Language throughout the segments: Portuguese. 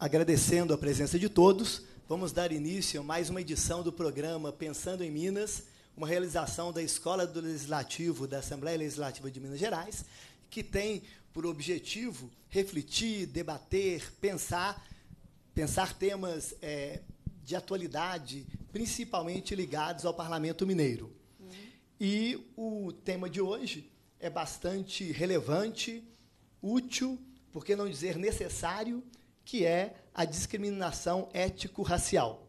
Agradecendo a presença de todos, vamos dar início a mais uma edição do programa Pensando em Minas, uma realização da Escola do Legislativo da Assembleia Legislativa de Minas Gerais, que tem por objetivo refletir, debater, pensar, pensar temas é, de atualidade, principalmente ligados ao Parlamento Mineiro. Uhum. E o tema de hoje é bastante relevante, útil, por que não dizer necessário, que é a discriminação ético-racial.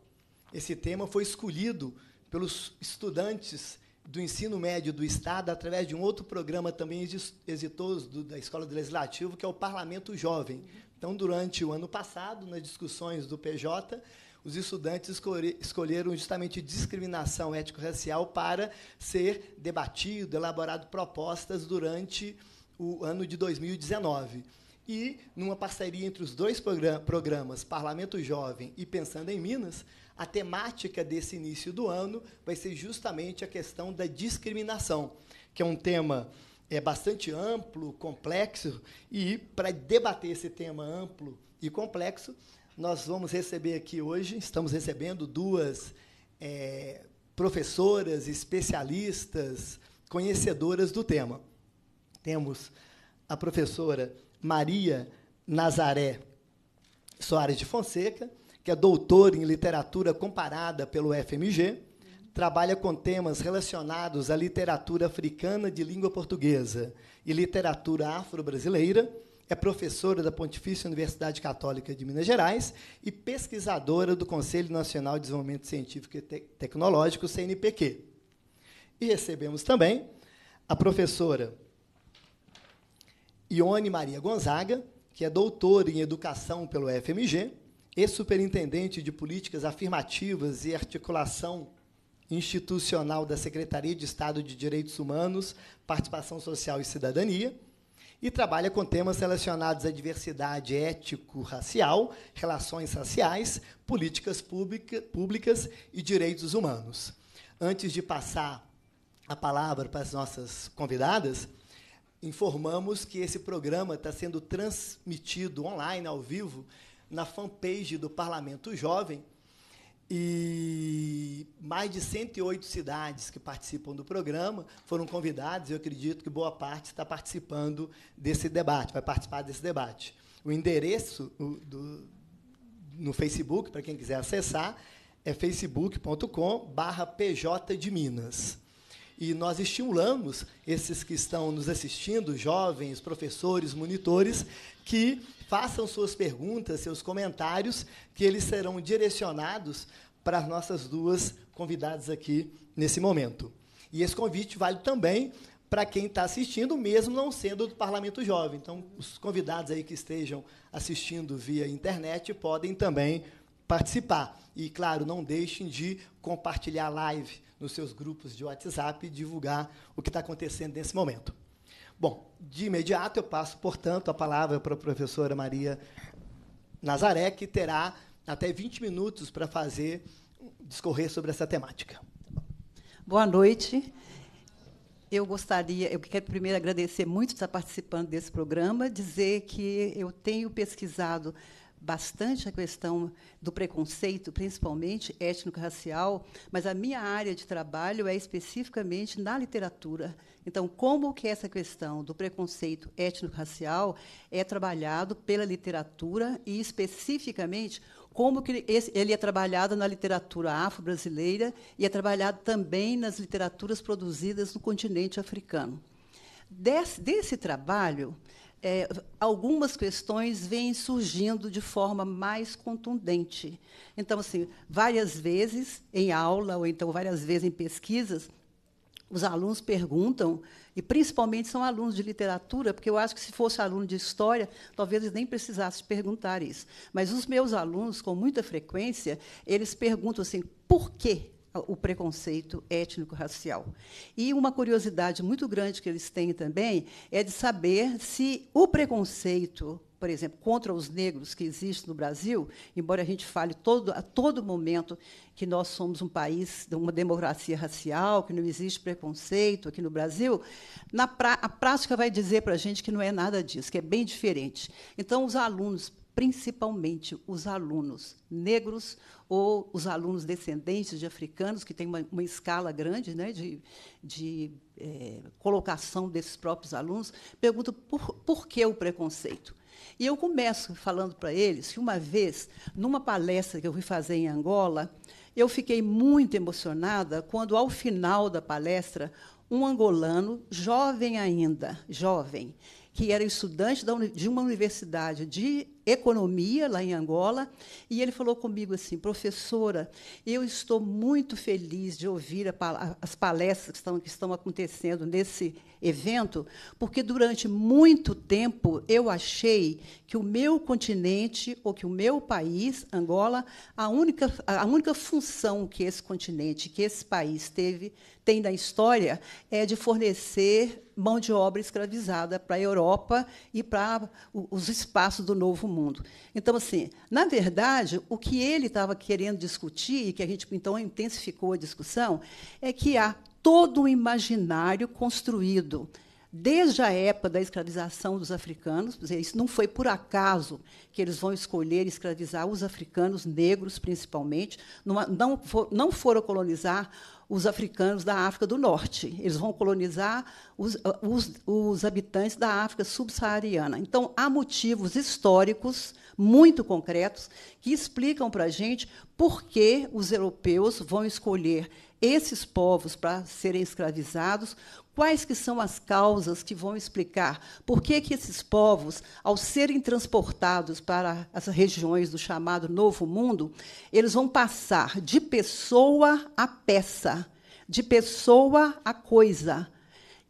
Esse tema foi escolhido pelos estudantes do ensino médio do Estado através de um outro programa também exitoso do, da Escola do Legislativo, que é o Parlamento Jovem. Então, durante o ano passado, nas discussões do PJ, os estudantes escolheram justamente discriminação ético-racial para ser debatido, elaborado propostas durante o ano de 2019. E, numa parceria entre os dois programas, Parlamento Jovem e Pensando em Minas, a temática desse início do ano vai ser justamente a questão da discriminação, que é um tema é bastante amplo, complexo, e para debater esse tema amplo e complexo, nós vamos receber aqui hoje, estamos recebendo duas é, professoras, especialistas, conhecedoras do tema. Temos a professora Maria Nazaré Soares de Fonseca, que é doutora em literatura comparada pelo FMG, trabalha com temas relacionados à literatura africana de língua portuguesa e literatura afro-brasileira, é professora da Pontifícia Universidade Católica de Minas Gerais e pesquisadora do Conselho Nacional de Desenvolvimento Científico e Te Tecnológico, CNPq. E recebemos também a professora Ione Maria Gonzaga, que é doutora em Educação pelo FMG e superintendente de Políticas Afirmativas e Articulação Institucional da Secretaria de Estado de Direitos Humanos, Participação Social e Cidadania, e trabalha com temas relacionados à diversidade ético-racial, relações raciais, políticas pública, públicas e direitos humanos. Antes de passar a palavra para as nossas convidadas, informamos que esse programa está sendo transmitido online, ao vivo, na fanpage do Parlamento Jovem. E mais de 108 cidades que participam do programa foram convidadas, e eu acredito que boa parte está participando desse debate, vai participar desse debate. O endereço do, no Facebook, para quem quiser acessar, é facebook.com/pj de Minas. E nós estimulamos esses que estão nos assistindo, jovens, professores, monitores, que façam suas perguntas, seus comentários, que eles serão direcionados para as nossas duas convidadas aqui nesse momento. E esse convite vale também para quem está assistindo, mesmo não sendo do Parlamento Jovem. Então, os convidados aí que estejam assistindo via internet podem também participar. E, claro, não deixem de compartilhar a live nos seus grupos de WhatsApp divulgar o que está acontecendo nesse momento. Bom, de imediato eu passo, portanto, a palavra para a professora Maria Nazaré, que terá até 20 minutos para fazer discorrer sobre essa temática. Boa noite. Eu gostaria, eu quero primeiro agradecer muito por estar participando desse programa, dizer que eu tenho pesquisado bastante a questão do preconceito, principalmente étnico-racial, mas a minha área de trabalho é especificamente na literatura. Então, como que essa questão do preconceito étnico-racial é trabalhado pela literatura e especificamente como que ele é trabalhado na literatura afro-brasileira e é trabalhado também nas literaturas produzidas no continente africano. Desse, desse trabalho, é, algumas questões vêm surgindo de forma mais contundente. Então, assim, várias vezes em aula, ou então várias vezes em pesquisas, os alunos perguntam, e principalmente são alunos de literatura, porque eu acho que se fosse aluno de história, talvez eles nem precisassem perguntar isso. Mas os meus alunos, com muita frequência, eles perguntam assim: por quê? o preconceito étnico-racial. E uma curiosidade muito grande que eles têm também é de saber se o preconceito, por exemplo, contra os negros que existe no Brasil, embora a gente fale todo, a todo momento que nós somos um país, uma democracia racial, que não existe preconceito aqui no Brasil, na a prática vai dizer para a gente que não é nada disso, que é bem diferente. Então, os alunos principalmente os alunos negros ou os alunos descendentes de africanos, que tem uma, uma escala grande né, de, de é, colocação desses próprios alunos, perguntam por, por que o preconceito. E eu começo falando para eles que, uma vez, numa palestra que eu fui fazer em Angola, eu fiquei muito emocionada quando, ao final da palestra, um angolano, jovem ainda, jovem, que era estudante de uma universidade de economia lá em Angola, e ele falou comigo assim: professora, eu estou muito feliz de ouvir as palestras que estão, que estão acontecendo nesse evento, porque durante muito tempo eu achei que o meu continente ou que o meu país, Angola, a única, a única função que esse continente, que esse país teve, tem da história é de fornecer mão de obra escravizada para a Europa e para os espaços do Novo Mundo. Então, assim, na verdade, o que ele estava querendo discutir e que a gente então intensificou a discussão é que há todo o imaginário construído desde a época da escravização dos africanos, isso não foi por acaso que eles vão escolher escravizar os africanos, negros principalmente, não, não foram colonizar os africanos da África do Norte, eles vão colonizar os, os, os habitantes da África subsaariana. Então, há motivos históricos muito concretos que explicam para a gente por que os europeus vão escolher esses povos para serem escravizados, quais que são as causas que vão explicar por que, que esses povos, ao serem transportados para as regiões do chamado Novo Mundo, eles vão passar de pessoa a peça, de pessoa a coisa.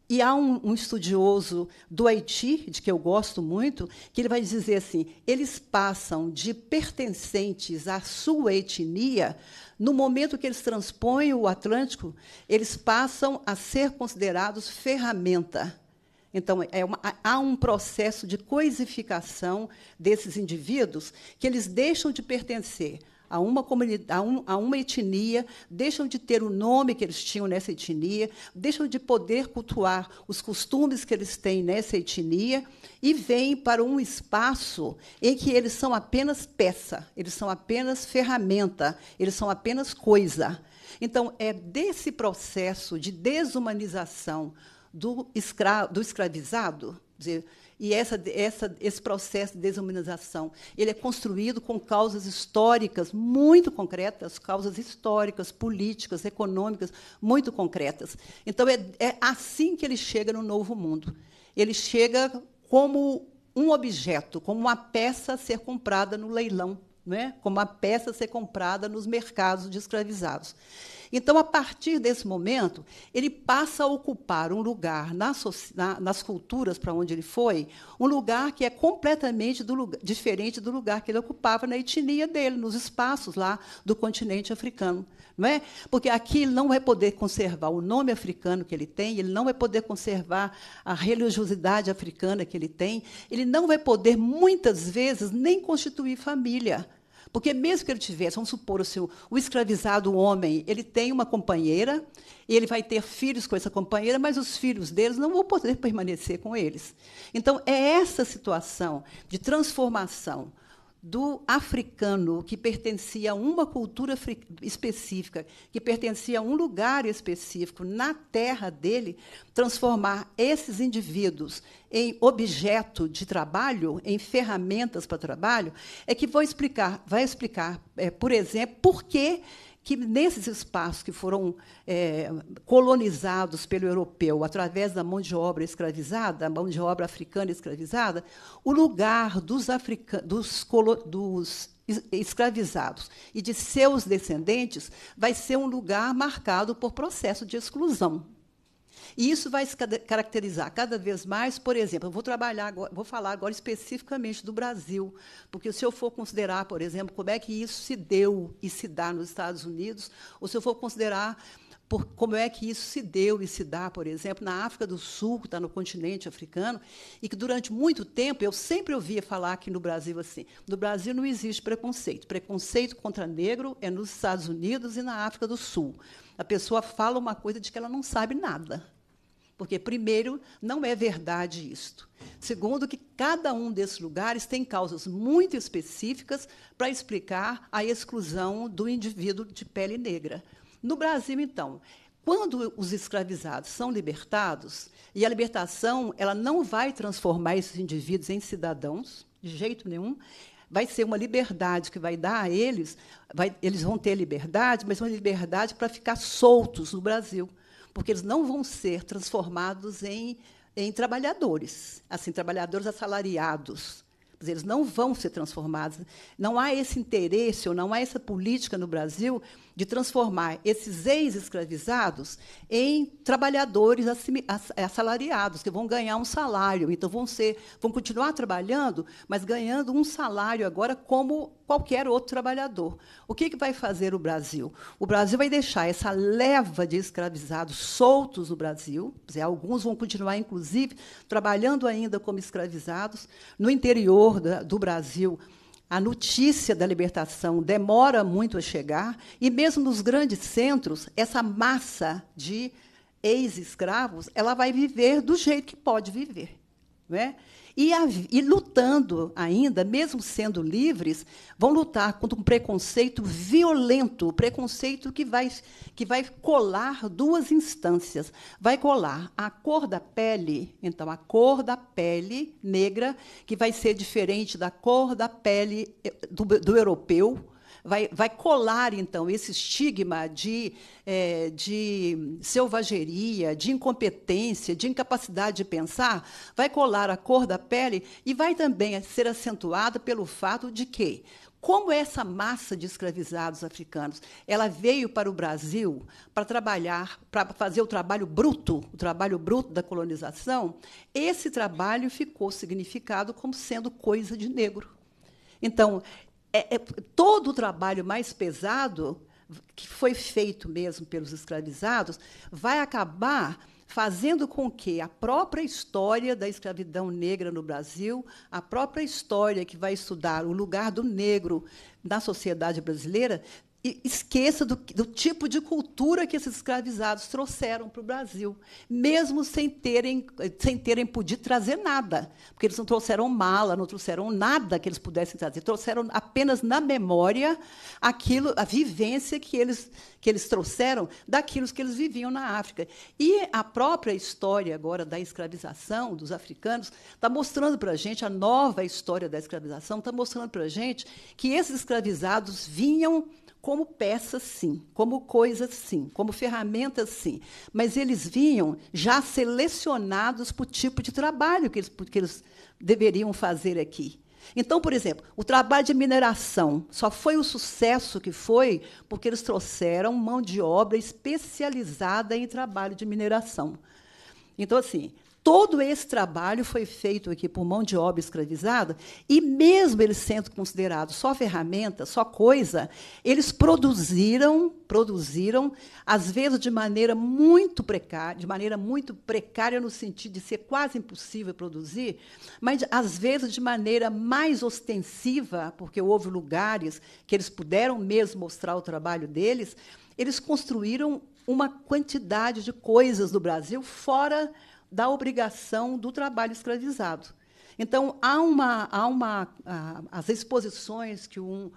E há um, um, estudioso do Haiti, de que eu gosto muito, que ele vai dizer assim: eles passam de pertencentes à sua etnia no momento que eles transpõem o Atlântico, eles passam a ser considerados ferramenta. Então, é uma, há um processo de coisificação desses indivíduos que eles deixam de pertencer a uma, comunidade, a, um, a uma etnia, deixam de ter o nome que eles tinham nessa etnia, deixam de poder cultuar os costumes que eles têm nessa etnia e vêm para um espaço em que eles são apenas peça, eles são apenas ferramenta, eles são apenas coisa. Então, é desse processo de desumanização do, escra do escravizado, dizer, e essa, essa, esse processo de desumanização ele é construído com causas históricas muito concretas, causas históricas, políticas, econômicas muito concretas. Então, é, é assim que ele chega no novo mundo. Ele chega como um objeto, como uma peça a ser comprada no leilão, né? como uma peça a ser comprada nos mercados de escravizados. Então, a partir desse momento, ele passa a ocupar um lugar nas, nas culturas para onde ele foi, um lugar que é completamente do, diferente do lugar que ele ocupava na etnia dele, nos espaços lá do continente africano. Não é? Porque aqui ele não vai poder conservar o nome africano que ele tem, ele não vai poder conservar a religiosidade africana que ele tem, ele não vai poder, muitas vezes, nem constituir família. Porque mesmo que ele tivesse, vamos supor, o, seu, o escravizado homem, ele tem uma companheira, ele vai ter filhos com essa companheira, mas os filhos deles não vão poder permanecer com eles. Então, é essa situação de transformação do africano que pertencia a uma cultura específica, que pertencia a um lugar específico na terra dele, transformar esses indivíduos em objeto de trabalho, em ferramentas para trabalho, é que vou explicar, vai explicar, é, por exemplo, por que que nesses espaços que foram é, colonizados pelo europeu através da mão de obra escravizada, a mão de obra africana escravizada, o lugar dos, africanos, dos, dos escravizados e de seus descendentes vai ser um lugar marcado por processo de exclusão. E isso vai se caracterizar cada vez mais, por exemplo, eu vou trabalhar agora, vou falar agora especificamente do Brasil, porque se eu for considerar, por exemplo, como é que isso se deu e se dá nos Estados Unidos, ou se eu for considerar por, como é que isso se deu e se dá, por exemplo, na África do Sul, que está no continente africano, e que durante muito tempo eu sempre ouvia falar aqui no Brasil assim: no Brasil não existe preconceito. Preconceito contra negro é nos Estados Unidos e na África do Sul. A pessoa fala uma coisa de que ela não sabe nada. Porque, primeiro, não é verdade isto. Segundo, que cada um desses lugares tem causas muito específicas para explicar a exclusão do indivíduo de pele negra. No Brasil, então, quando os escravizados são libertados, e a libertação ela não vai transformar esses indivíduos em cidadãos, de jeito nenhum, vai ser uma liberdade que vai dar a eles, vai, eles vão ter liberdade, mas uma liberdade para ficar soltos no Brasil porque eles não vão ser transformados em, em trabalhadores, assim, trabalhadores assalariados. Eles não vão ser transformados. Não há esse interesse ou não há essa política no Brasil de transformar esses ex-escravizados em trabalhadores assalariados, que vão ganhar um salário. Então, vão, ser, vão continuar trabalhando, mas ganhando um salário agora como qualquer outro trabalhador. O que, que vai fazer o Brasil? O Brasil vai deixar essa leva de escravizados soltos no Brasil, alguns vão continuar, inclusive, trabalhando ainda como escravizados. No interior do Brasil, a notícia da libertação demora muito a chegar, e mesmo nos grandes centros, essa massa de ex-escravos, ela vai viver do jeito que pode viver. Né? E, a, e, lutando ainda, mesmo sendo livres, vão lutar contra um preconceito violento, um preconceito que vai, que vai colar duas instâncias. Vai colar a cor da pele, então, a cor da pele negra, que vai ser diferente da cor da pele eh, do, do europeu, vai, vai colar, então, esse estigma de, é, de selvageria, de incompetência, de incapacidade de pensar, vai colar a cor da pele e vai também ser acentuada pelo fato de que, como essa massa de escravizados africanos, ela veio para o Brasil para trabalhar, para fazer o trabalho bruto, o trabalho bruto da colonização, esse trabalho ficou significado como sendo coisa de negro. Então, é, é, todo o trabalho mais pesado que foi feito mesmo pelos escravizados vai acabar fazendo com que a própria história da escravidão negra no Brasil, a própria história que vai estudar o lugar do negro na sociedade brasileira, esqueça do, do, tipo de cultura que esses escravizados trouxeram para o Brasil, mesmo sem terem, sem terem podido trazer nada, porque eles não trouxeram mala, não trouxeram nada que eles pudessem trazer, trouxeram apenas na memória aquilo, a vivência que eles, que eles trouxeram daquilo que eles viviam na África. E a própria história agora da escravização dos africanos está mostrando para a gente, a nova história da escravização está mostrando para a gente que esses escravizados vinham como peça, sim, como coisa, sim, como ferramenta, sim. Mas eles vinham já selecionados para o tipo de trabalho que eles, que eles deveriam fazer aqui. Então, por exemplo, o trabalho de mineração só foi o sucesso que foi porque eles trouxeram mão de obra especializada em trabalho de mineração. Então, assim, Todo esse trabalho foi feito aqui por mão de obra escravizada, e mesmo eles sendo considerados só ferramenta, só coisa, eles produziram, produziram, às vezes de maneira muito precária, de maneira muito precária no sentido de ser quase impossível produzir, mas às vezes de maneira mais ostensiva, porque houve lugares que eles puderam mesmo mostrar o trabalho deles, eles construíram uma quantidade de coisas no Brasil fora da obrigação do trabalho escravizado. Então, há uma, há uma as exposições que um,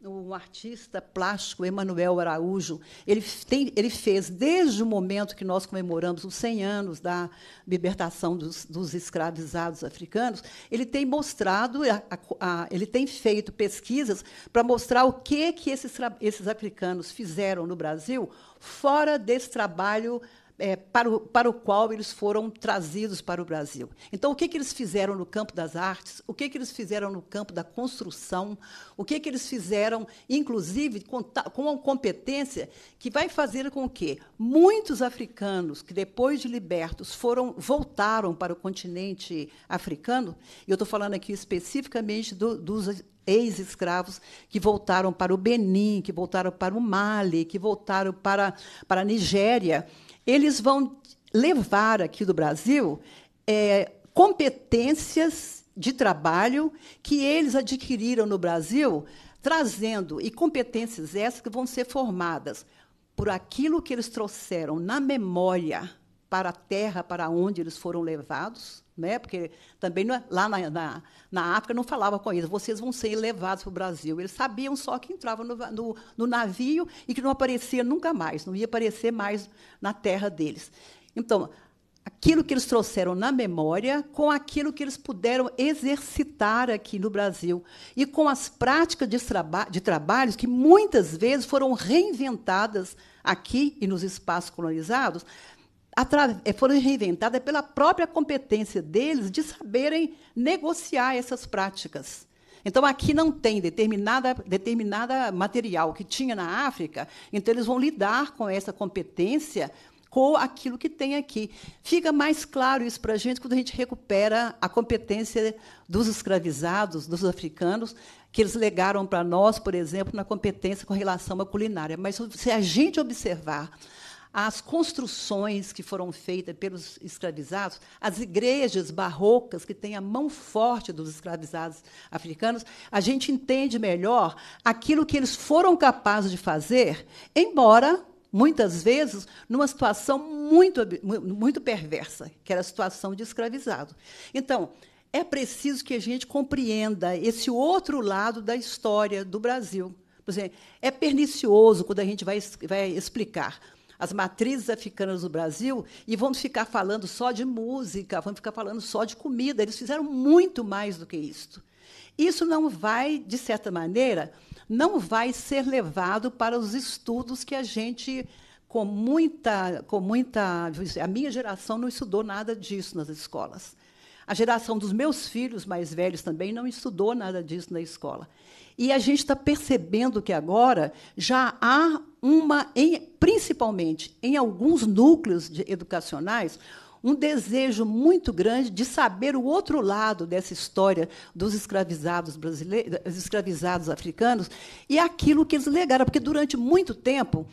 um artista plástico, Emanuel Araújo, ele, tem, ele fez desde o momento que nós comemoramos os 100 anos da libertação dos, dos escravizados africanos, ele tem mostrado, a, a, ele tem feito pesquisas para mostrar o que, que esses, esses africanos fizeram no Brasil fora desse trabalho é, para, o, para o qual eles foram trazidos para o Brasil. Então, o que, que eles fizeram no campo das artes, o que, que eles fizeram no campo da construção, o que, que eles fizeram, inclusive, com, com uma competência que vai fazer com que muitos africanos que, depois de libertos, foram voltaram para o continente africano, e eu estou falando aqui especificamente do, dos ex-escravos que voltaram para o Benin, que voltaram para o Mali, que voltaram para, para a Nigéria, eles vão levar aqui do Brasil é, competências de trabalho que eles adquiriram no Brasil, trazendo e competências essas que vão ser formadas por aquilo que eles trouxeram na memória para a terra para onde eles foram levados, né? porque também é, lá na, na, na, África não falava com eles, vocês vão ser levados para o Brasil. Eles sabiam só que entravam no, no, no, navio e que não aparecia nunca mais, não ia aparecer mais na terra deles. Então, aquilo que eles trouxeram na memória, com aquilo que eles puderam exercitar aqui no Brasil, e com as práticas de, traba de trabalhos que muitas vezes foram reinventadas aqui e nos espaços colonizados eh, foram reinventadas pela própria competência deles de saberem negociar essas práticas. Então, aqui não tem determinada, determinada material que tinha na África, então eles vão lidar com essa competência com aquilo que tem aqui. Fica mais claro isso para a gente quando a gente recupera a competência dos escravizados, dos africanos, que eles legaram para nós, por exemplo, na competência com relação à culinária. Mas se a gente observar as construções que foram feitas pelos escravizados, as igrejas barrocas que têm a mão forte dos escravizados africanos, a gente entende melhor aquilo que eles foram capazes de fazer, embora muitas vezes numa situação muito muito perversa, que era a situação de escravizado. Então, é preciso que a gente compreenda esse outro lado da história do Brasil. Por exemplo, é pernicioso quando a gente vai, vai explicar as matrizes africanas do Brasil e vamos ficar falando só de música, vamos ficar falando só de comida. Eles fizeram muito mais do que isso. Isso não vai, de certa maneira, não vai ser levado para os estudos que a gente com muita, com muita, a minha geração não estudou nada disso nas escolas. A geração dos meus filhos mais velhos também não estudou nada disso na escola. E a gente está percebendo que agora já há uma, em, principalmente em alguns núcleos de, educacionais, um desejo muito grande de saber o outro lado dessa história dos escravizados brasileiros, escravizados africanos e aquilo que eles legaram, porque durante muito tempo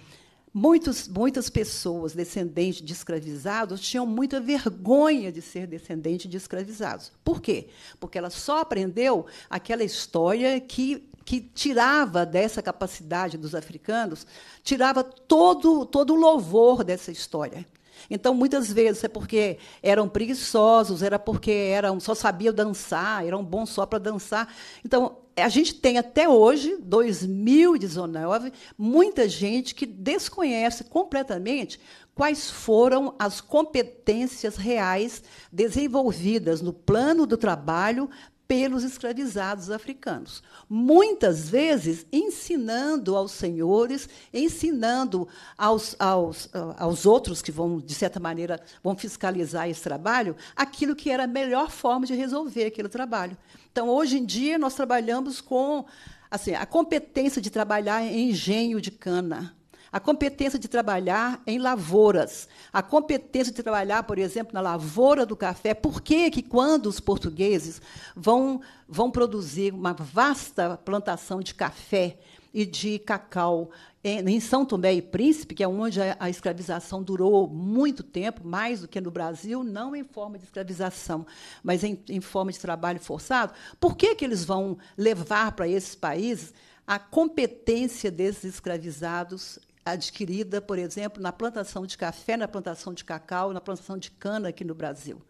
Muitos, muitas pessoas descendentes de escravizados tinham muita vergonha de ser descendente de escravizados. Por quê? Porque ela só aprendeu aquela história que que tirava dessa capacidade dos africanos, tirava todo, todo o louvor dessa história. Então, muitas vezes, é porque eram preguiçosos, era porque eram só sabiam dançar, eram bons só para dançar. Então, a gente tem até hoje, 2019, muita gente que desconhece completamente quais foram as competências reais desenvolvidas no plano do trabalho pelos escravizados africanos. Muitas vezes ensinando aos senhores, ensinando aos, aos, ah, aos outros que vão, de certa maneira, vão fiscalizar esse trabalho, aquilo que era a melhor forma de resolver aquele trabalho. Então, hoje em dia, nós trabalhamos com assim, a competência de trabalhar em engenho de cana, a competência de trabalhar em lavouras. A competência de trabalhar, por exemplo, na lavoura do café. Por que, que quando os portugueses vão, vão produzir uma vasta plantação de café e de cacau em São Tomé e Príncipe, que é onde a escravização durou muito tempo, mais do que no Brasil, não em forma de escravização, mas em, em forma de trabalho forçado, por que, que eles vão levar para esses países a competência desses escravizados adquirida, por exemplo, na plantação de café, na plantação de cacau, na plantação de cana aqui no Brasil.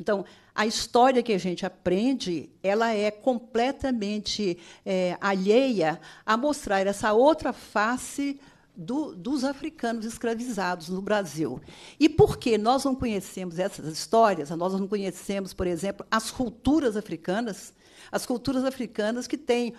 Então, a história que a gente aprende, ela é completamente é, alheia a mostrar essa outra face do, dos africanos escravizados no Brasil. E por que nós não conhecemos essas histórias, nós não conhecemos, por exemplo, as culturas africanas, as culturas africanas que têm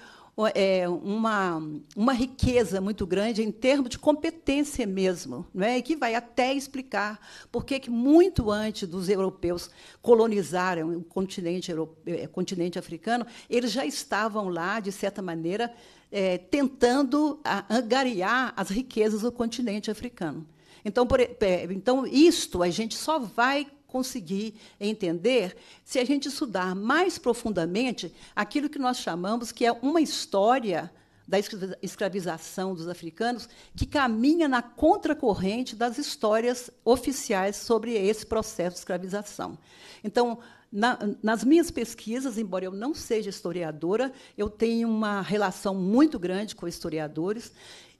é, uma, uma riqueza muito grande em termos de competência mesmo, né? e que vai até explicar por que muito antes dos europeus colonizarem o continente, europeu, é, continente africano, eles já estavam lá, de certa maneira, é, tentando angariar as riquezas do continente africano. Então, por, é, então, isto a gente só vai conseguir entender se a gente estudar mais profundamente aquilo que nós chamamos que é uma história da escravização dos africanos que caminha na contracorrente das histórias oficiais sobre esse processo de escravização. Então, na, nas minhas pesquisas, embora eu não seja historiadora, eu tenho uma relação muito grande com historiadores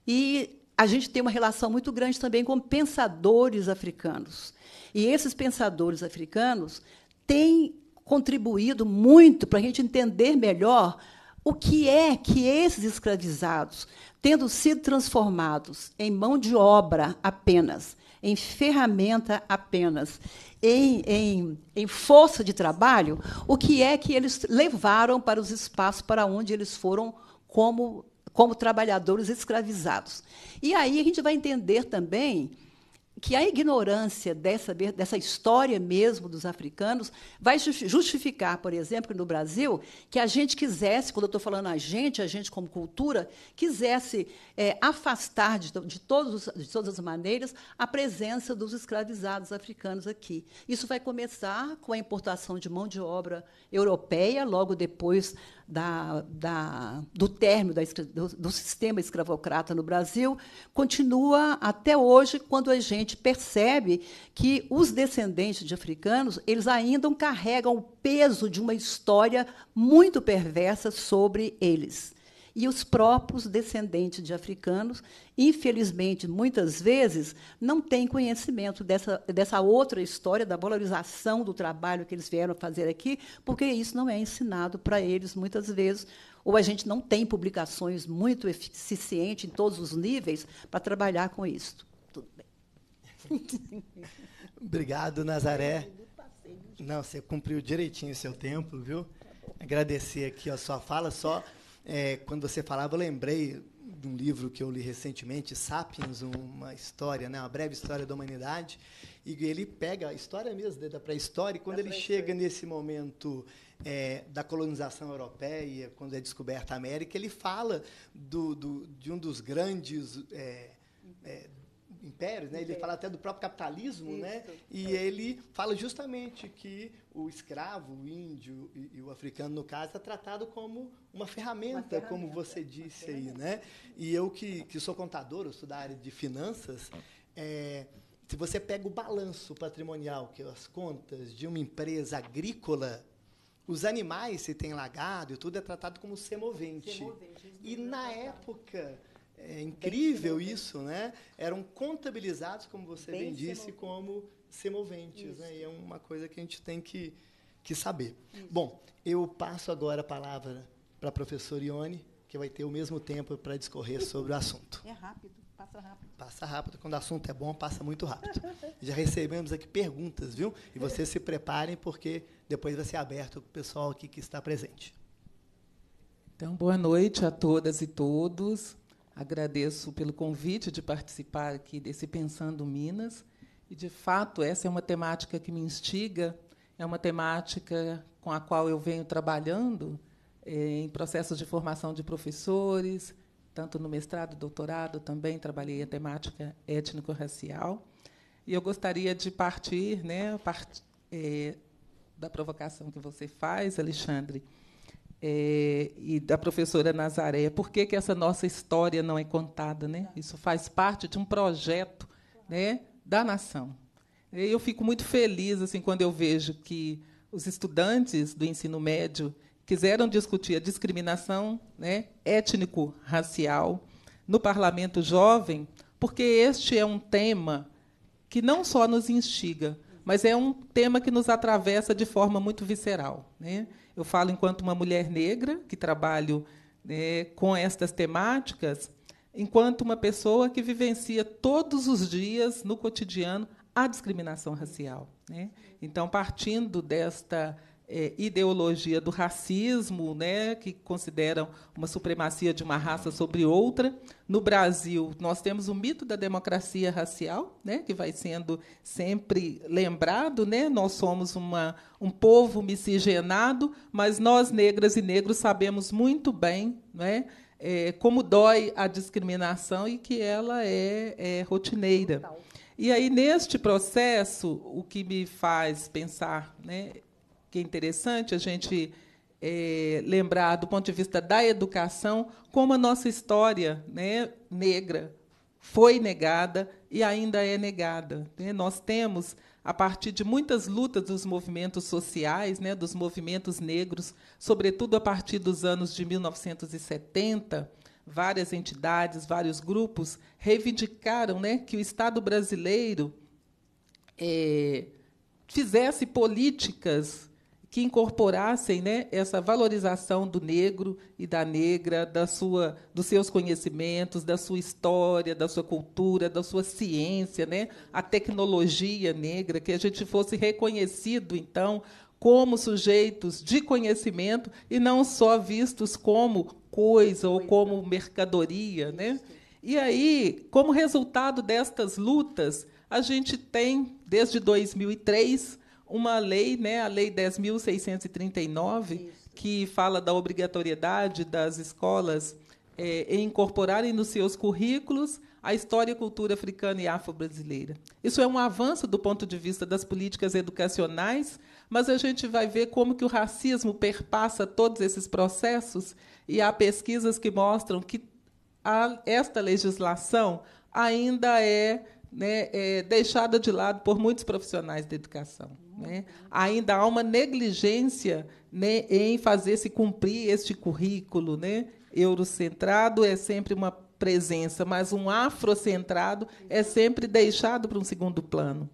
e a gente tem uma relação muito grande também com pensadores africanos. E esses pensadores africanos têm contribuído muito para a gente entender melhor o que é que esses escravizados, tendo sido transformados em mão de obra apenas, em ferramenta apenas, em, em, em, força de trabalho, o que é que eles levaram para os espaços para onde eles foram como, como trabalhadores escravizados. E aí a gente vai entender também que a ignorância dessa, dessa história mesmo dos africanos vai justificar, por exemplo, no Brasil, que a gente quisesse, quando eu estou falando a gente, a gente como cultura, quisesse é, afastar de, de, todos, de todas as maneiras a presença dos escravizados africanos aqui. Isso vai começar com a importação de mão de obra europeia, logo depois da, da, do término do, do sistema escravocrata no Brasil continua até hoje, quando a gente percebe que os descendentes de africanos eles ainda carregam o peso de uma história muito perversa sobre eles e os próprios descendentes de africanos, infelizmente, muitas vezes, não têm conhecimento dessa, dessa outra história, da valorização do trabalho que eles vieram fazer aqui, porque isso não é ensinado para eles, muitas vezes, ou a gente não tem publicações muito eficientes em todos os níveis para trabalhar com isso. Tudo bem. Obrigado, Nazaré. Não, você cumpriu direitinho o seu tempo, viu? Agradecer aqui a sua fala, só é, quando você falava, eu lembrei de um livro que eu li recentemente, Sapiens, uma história, né, uma breve história da humanidade, e ele pega a história mesmo né, da pré-história, e quando da ele chega nesse momento é, da colonização europeia, quando é descoberta a América, ele fala do, do de um dos grandes é, é, impérios, né? ele fala até do próprio capitalismo, né? Isso. né? e é. ele fala justamente que o escravo, o índio e, e o africano, no caso, é tratado como uma ferramenta, uma ferramenta como você disse aí. Né? E eu, que, que sou contador, eu sou da área de finanças, é, se você pega o balanço patrimonial, que é as contas de uma empresa agrícola, os animais, se tem lagado, e tudo, é tratado como semovente. semovente e na época é incrível isso, né? Eram contabilizados, como você bem, bem disse, como semoventes. Né? E é uma coisa que a gente tem que, que saber. Isso. Bom, eu passo agora a palavra para a professora Ione, que vai ter o mesmo tempo para discorrer sobre o assunto. É rápido, passa rápido. Passa rápido. Quando o assunto é bom, passa muito rápido. Já recebemos aqui perguntas, viu? E vocês se preparem, porque depois vai ser aberto para o pessoal aqui que está presente. Então, boa noite a todas e todos. Agradeço pelo convite de participar aqui desse Pensando Minas. E, de fato, essa é uma temática que me instiga, é uma temática com a qual eu venho trabalhando eh, em processos de formação de professores, tanto no mestrado, doutorado, também trabalhei a temática étnico-racial. E eu gostaria de partir né, part, é, da provocação que você faz, Alexandre, é, e da professora Nazaré, por que, que essa nossa história não é contada? Né? Isso faz parte de um projeto né, da nação. Eu fico muito feliz assim quando eu vejo que os estudantes do ensino médio quiseram discutir a discriminação né, étnico-racial no parlamento jovem, porque este é um tema que não só nos instiga, mas é um tema que nos atravessa de forma muito visceral. Né? Eu falo enquanto uma mulher negra, que trabalho né, com estas temáticas, enquanto uma pessoa que vivencia todos os dias, no cotidiano, a discriminação racial. Né? Então, partindo desta é, ideologia do racismo, né, que consideram uma supremacia de uma raça sobre outra. No Brasil, nós temos o mito da democracia racial, né, que vai sendo sempre lembrado. Né? Nós somos uma, um povo miscigenado, mas nós, negras e negros, sabemos muito bem né, é, como dói a discriminação e que ela é, é rotineira. E aí, neste processo, o que me faz pensar né, que é interessante a gente é, lembrar, do ponto de vista da educação, como a nossa história né, negra foi negada e ainda é negada. Né? Nós temos, a partir de muitas lutas dos movimentos sociais, né, dos movimentos negros, sobretudo a partir dos anos de 1970, várias entidades, vários grupos reivindicaram né, que o Estado brasileiro é, fizesse políticas que incorporassem né, essa valorização do negro e da negra, da sua, dos seus conhecimentos, da sua história, da sua cultura, da sua ciência, né, a tecnologia negra, que a gente fosse reconhecido, então, como sujeitos de conhecimento e não só vistos como coisa ou como mercadoria. Né? E aí, como resultado destas lutas, a gente tem, desde 2003, uma lei, né, a Lei 10.639, que fala da obrigatoriedade das escolas é, incorporarem nos seus currículos a história e cultura africana e afro-brasileira. Isso é um avanço do ponto de vista das políticas educacionais, mas a gente vai ver como que o racismo perpassa todos esses processos e há pesquisas que mostram que a, esta legislação ainda é, né, é deixada de lado por muitos profissionais da educação. Né? Ainda há uma negligência né, em fazer se cumprir este currículo né? eurocentrado, é sempre uma presença, mas um afrocentrado é sempre deixado para um segundo plano.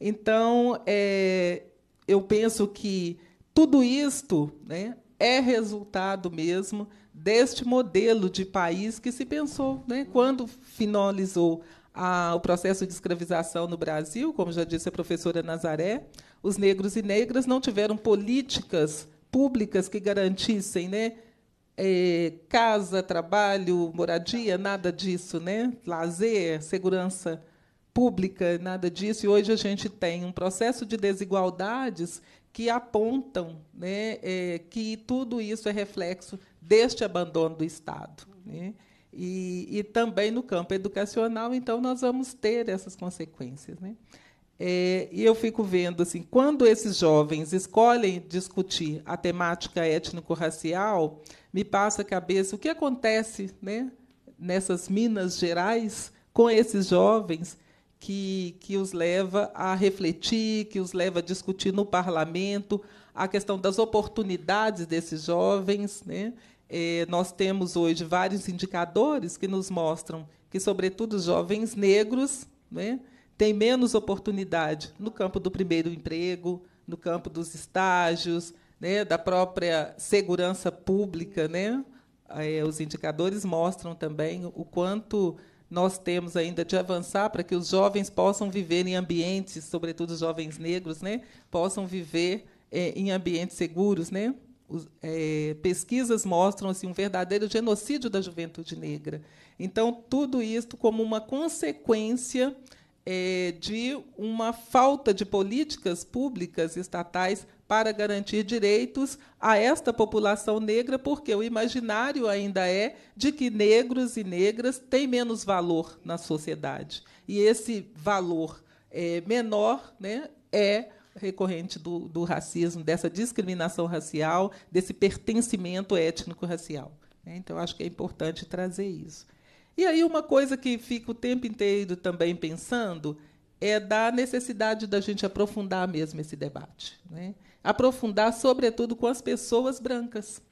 Então, é, eu penso que tudo isto né, é resultado mesmo deste modelo de país que se pensou né, quando finalizou a, o processo de escravização no Brasil, como já disse a professora Nazaré, os negros e negras não tiveram políticas públicas que garantissem, né? É, casa, trabalho, moradia, nada disso, né? Lazer, segurança pública, nada disso. E hoje a gente tem um processo de desigualdades que apontam, né, é, que tudo isso é reflexo deste abandono do Estado, né? E, e também no campo educacional, então nós vamos ter essas consequências, né? É, e eu fico vendo assim, quando esses jovens escolhem discutir a temática étnico-racial, me passa a cabeça o que acontece, né, nessas Minas Gerais com esses jovens que, que os leva a refletir, que os leva a discutir no parlamento a questão das oportunidades desses jovens, né? É, nós temos hoje vários indicadores que nos mostram que, sobretudo, os jovens negros né, tem menos oportunidade no campo do primeiro emprego, no campo dos estágios, né, da própria segurança pública. Né? É, os indicadores mostram também o quanto nós temos ainda de avançar para que os jovens possam viver em ambientes, sobretudo os jovens negros, né, possam viver é, em ambientes seguros, né? Os, é, pesquisas mostram assim, um verdadeiro genocídio da juventude negra. Então, tudo isto como uma consequência é, de uma falta de políticas públicas estatais para garantir direitos a esta população negra, porque o imaginário ainda é de que negros e negras têm menos valor na sociedade. E esse valor é, menor né, é recorrente do, do racismo, dessa discriminação racial, desse pertencimento étnico-racial. Né? Então, acho que é importante trazer isso. E aí uma coisa que fico o tempo inteiro também pensando é da necessidade da gente aprofundar mesmo esse debate, né? Aprofundar sobretudo com as pessoas brancas,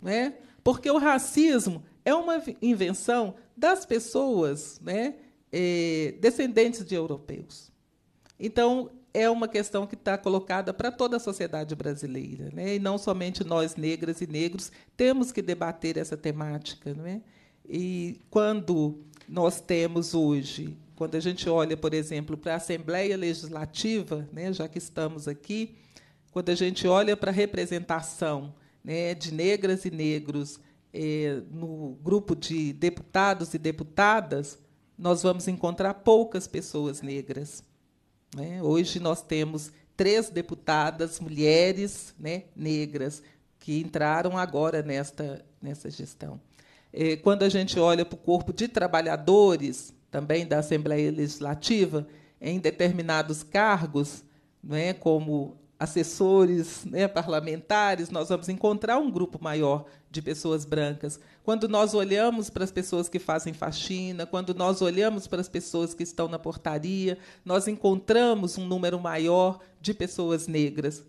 né? Porque o racismo é uma invenção das pessoas, né? É, descendentes de europeus. Então é uma questão que está colocada para toda a sociedade brasileira, né? E não somente nós negras e negros temos que debater essa temática, não é? E quando nós temos hoje, quando a gente olha, por exemplo, para a Assembleia Legislativa, né, já que estamos aqui, quando a gente olha para a representação né, de negras e negros eh, no grupo de deputados e deputadas, nós vamos encontrar poucas pessoas negras. Né? Hoje nós temos três deputadas mulheres né, negras que entraram agora nesta, nessa gestão quando a gente olha para o corpo de trabalhadores, também da Assembleia Legislativa, em determinados cargos, né, como assessores né, parlamentares, nós vamos encontrar um grupo maior de pessoas brancas. Quando nós olhamos para as pessoas que fazem faxina, quando nós olhamos para as pessoas que estão na portaria, nós encontramos um número maior de pessoas negras.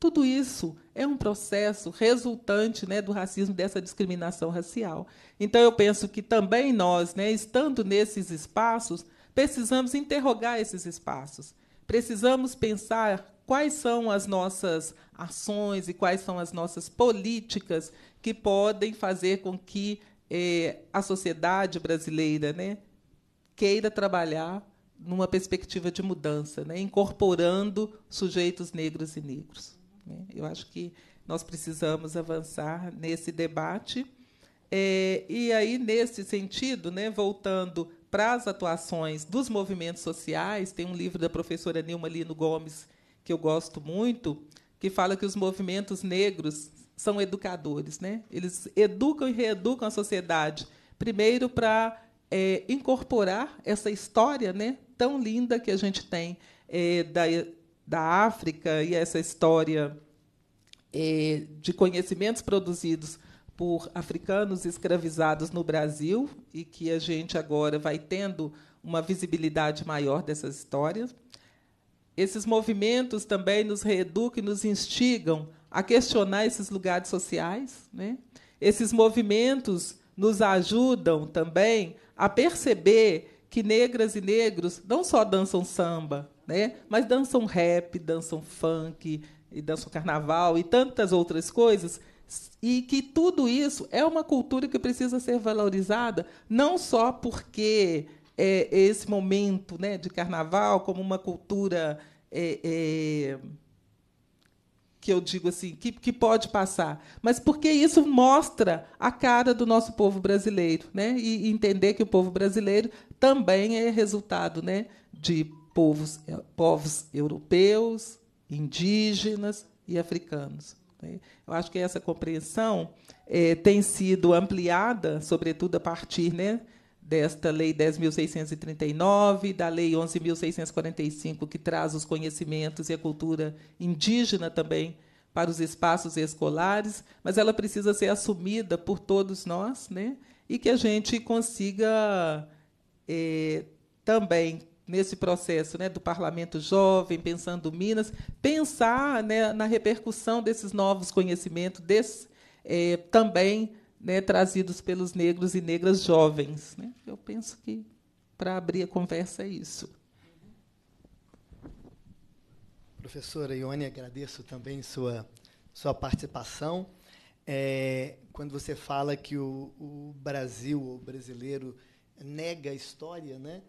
Tudo isso é um processo resultante né, do racismo, dessa discriminação racial. Então, eu penso que também nós, né, estando nesses espaços, precisamos interrogar esses espaços. Precisamos pensar quais são as nossas ações e quais são as nossas políticas que podem fazer com que eh, a sociedade brasileira né, queira trabalhar numa perspectiva de mudança, né, incorporando sujeitos negros e negros. Né? Eu acho que nós precisamos avançar nesse debate. É, e aí, nesse sentido, né, voltando para as atuações dos movimentos sociais, tem um livro da professora Nilma Lino Gomes que eu gosto muito, que fala que os movimentos negros são educadores. Né? Eles educam e reeducam a sociedade, primeiro para é, incorporar essa história né, tão linda que a gente tem é, da da África e essa história é, de conhecimentos produzidos por africanos escravizados no Brasil e que a gente agora vai tendo uma visibilidade maior dessas histórias. Esses movimentos também nos reeducam e nos instigam a questionar esses lugares sociais. Né? Esses movimentos nos ajudam também a perceber que negras e negros não só dançam samba, né? Mas dançam rap, dançam funk, e dançam carnaval e tantas outras coisas e que tudo isso é uma cultura que precisa ser valorizada não só porque é, esse momento né, de carnaval como uma cultura é, é, que eu digo assim que, que pode passar, mas porque isso mostra a cara do nosso povo brasileiro, né? E entender que o povo brasileiro também é resultado, né, de povos, eh, povos europeus, indígenas e africanos. Né? Eu acho que essa compreensão é, tem sido ampliada, sobretudo a partir né, desta Lei 10.639, da Lei 11.645, que traz os conhecimentos e a cultura indígena também para os espaços escolares, mas ela precisa ser assumida por todos nós, né? E que a gente consiga é, também nesse processo né, do Parlamento Jovem, pensando Minas, pensar né, na repercussão desses novos conhecimentos, desse, é, também né, trazidos pelos negros e negras jovens. Né? Eu penso que, para abrir a conversa, é isso. Professora Ione, agradeço também sua, sua participação. É, quando você fala que o, o Brasil, o brasileiro, nega a história, né?